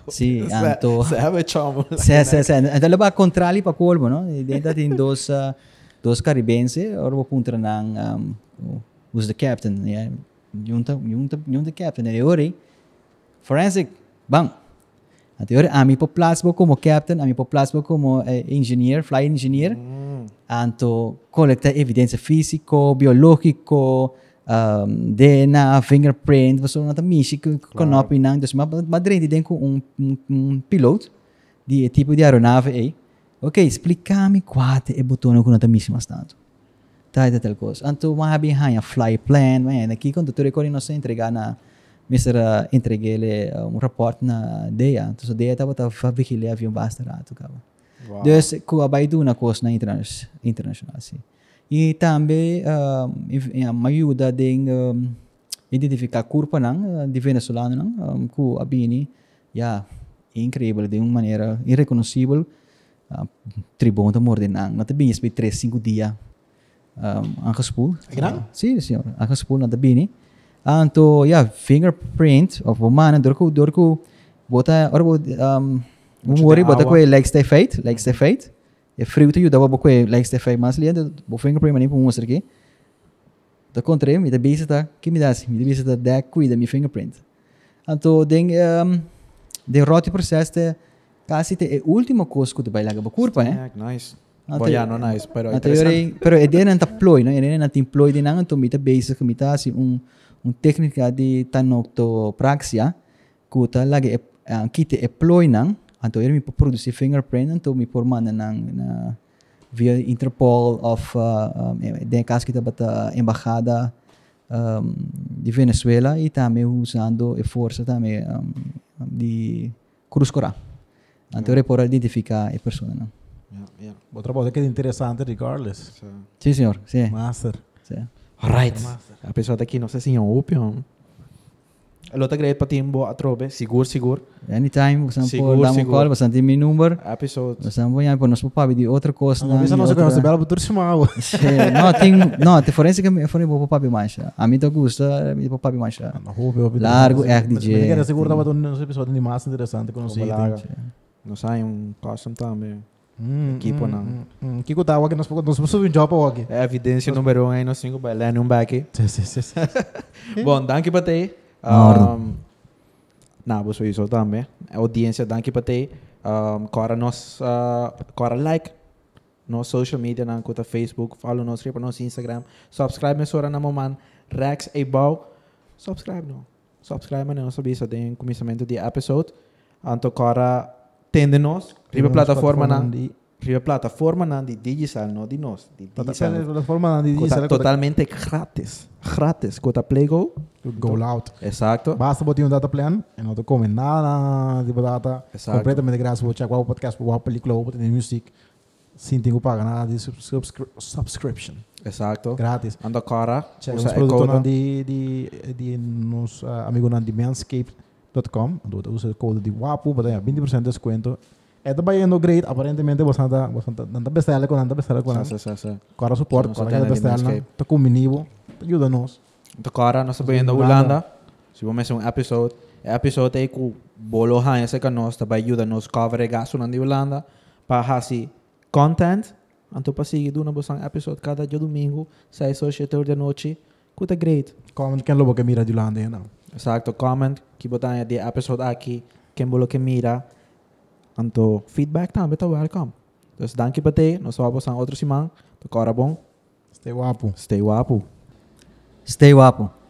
S1: sí Sim, se Sí, sí, se, se. se va a controlar y para Colbo, ¿no? Y dentro de dos. Ah, dos Caribense, ahora voy a apuntar en ehm, oh, was the captain, yeah. Junta, junta, junta captain. En teorie, forensic, bang. En teorie, a mí por como captain, a mí por como eh, engineer, flight engineer. Mm. Anto colecta evidencia fisico biologico um, ehm, DNA, fingerprint, was una missie, que conopi nang. Dus maar, maar drie die con un, un, un piloot, die tipo die aeronave, eh. Ok, splicami quate e bottone con una missima stato. Taita tal cosa. Anto ma abbi hanya fly plan, ma è qui quando tu ricordi non sei entregar na mister entregele um rapport na deia. Tu so deia tava tava biki le avião basta rato cava. Wow. Des ku abaidu na cosa na internacional assim. E também um, uh, me ajuda de um, identificar ehm, a curva não, de venezuelano um, ehm, que abini, yeah, é incrível de uma maneira irreconhecível uh, tribuno mordinang na tabi niya tres cinco dias um, ang kaspul uh, sim senhor ang kaspul na tabi ni anto ya yeah, fingerprint of woman dorko dorko bota or um Mori bota ko legs te fate legs te fate e frio te ajudava bota ko legs te fate mas liando bo fingerprint mani pumo ser que da contra mi da bisa ta que me das mi da bisa ta da cuida mi fingerprint anto den um, derrote processo Casi te último cosco de bailar com curva, ¿eh? né? É, nice. Boia no nice, pero interesante. Pero en dele não tá ploi, né? É dele não tem ploi de nada, então mita basic, mita un un técnica de tanoctopraxia, que tá la que é, kite é ploi não, produce ele me produzir fingerprint, então me por manda na, na via Interpol of, uh, um, eh, de caso que está bata um, de Venezuela y también usando a eh, fuerza también um, de Cruz anteriores por identificar a pessoa. não.
S3: Yeah, yeah. Otra cosa que é interessante, regardless. Sim,
S1: sí señor. Sí. Master.
S2: Sí. All right. Master. A pessoa daqui não se sinha úpio. Lota great pa
S1: timbo atrobe, sigur sigur. Anytime, você sigur, dá um call, você tem meu número. A pessoa. Você não vai para nosso papo de outra coisa. Não, isso não se conhece bela por chamar. Não, tem, não, te forense que eu falei eh, para papo mais. A mim tá gusta, mim para papo mais. Largo, é DJ. Mas eu quero segurar para
S3: um pessoa de massa interessante com o Largo não sai um
S2: custom também. Mm, equipo mm, Que mm, mm. kiko nós vamos subir um job wag eh é evidência nos, número 1 nos cinco by Lennon back sim sim sim bom danke pate um na fazer isso também audiência danke pate um cora nos uh, cora like nos social media na conta Facebook follow nos para nos Instagram subscribe me sora na man Rex Abau subscribe não subscribe man não sabia isso tem começamento do episódio anto cora tende nos ribe plataforma nandi ribe plataforma nandi digital no di nos tota- di digital plataforma nandi digital totalmente gratis gratis cota plego go out exacto basta botar un data
S3: plan y otro te come nada de data completamente gratis vou checar podcast vou película vou ter music Sin tengo que pagar nada de subscription
S2: Exacto. Gratis. Anda cara. Check, usa de,
S3: de, de, de nos uh, amigo de Manscaped com, usa o código de WAPU para ganhar 20% de desconto. Está baiando great, aparentemente bastante, bastante, tanta bestela com tanta bestela com sí, sí, sí. Cora suporte, cora que bestela, está combinado, ajuda-nos.
S2: Então, cora, nós estamos indo Holanda, se vamos fazer um episódio, o episódio é que bolo esse que nós está ajuda-nos a cover gasto na Holanda para fazer content, então para seguir uma boa episódio cada domingo, 6 ou 7 horas da noite, que está great. Como quem é lobo que mira de Holanda, não? Exacto, comment, que botar de episódio aqui, quem bolo que mira. Então, feedback também tá welcome. Então, danke por ti, nos vamos passar outro semana. Então, bom. Stay wapo. Stay wapo.
S1: Stay wapo.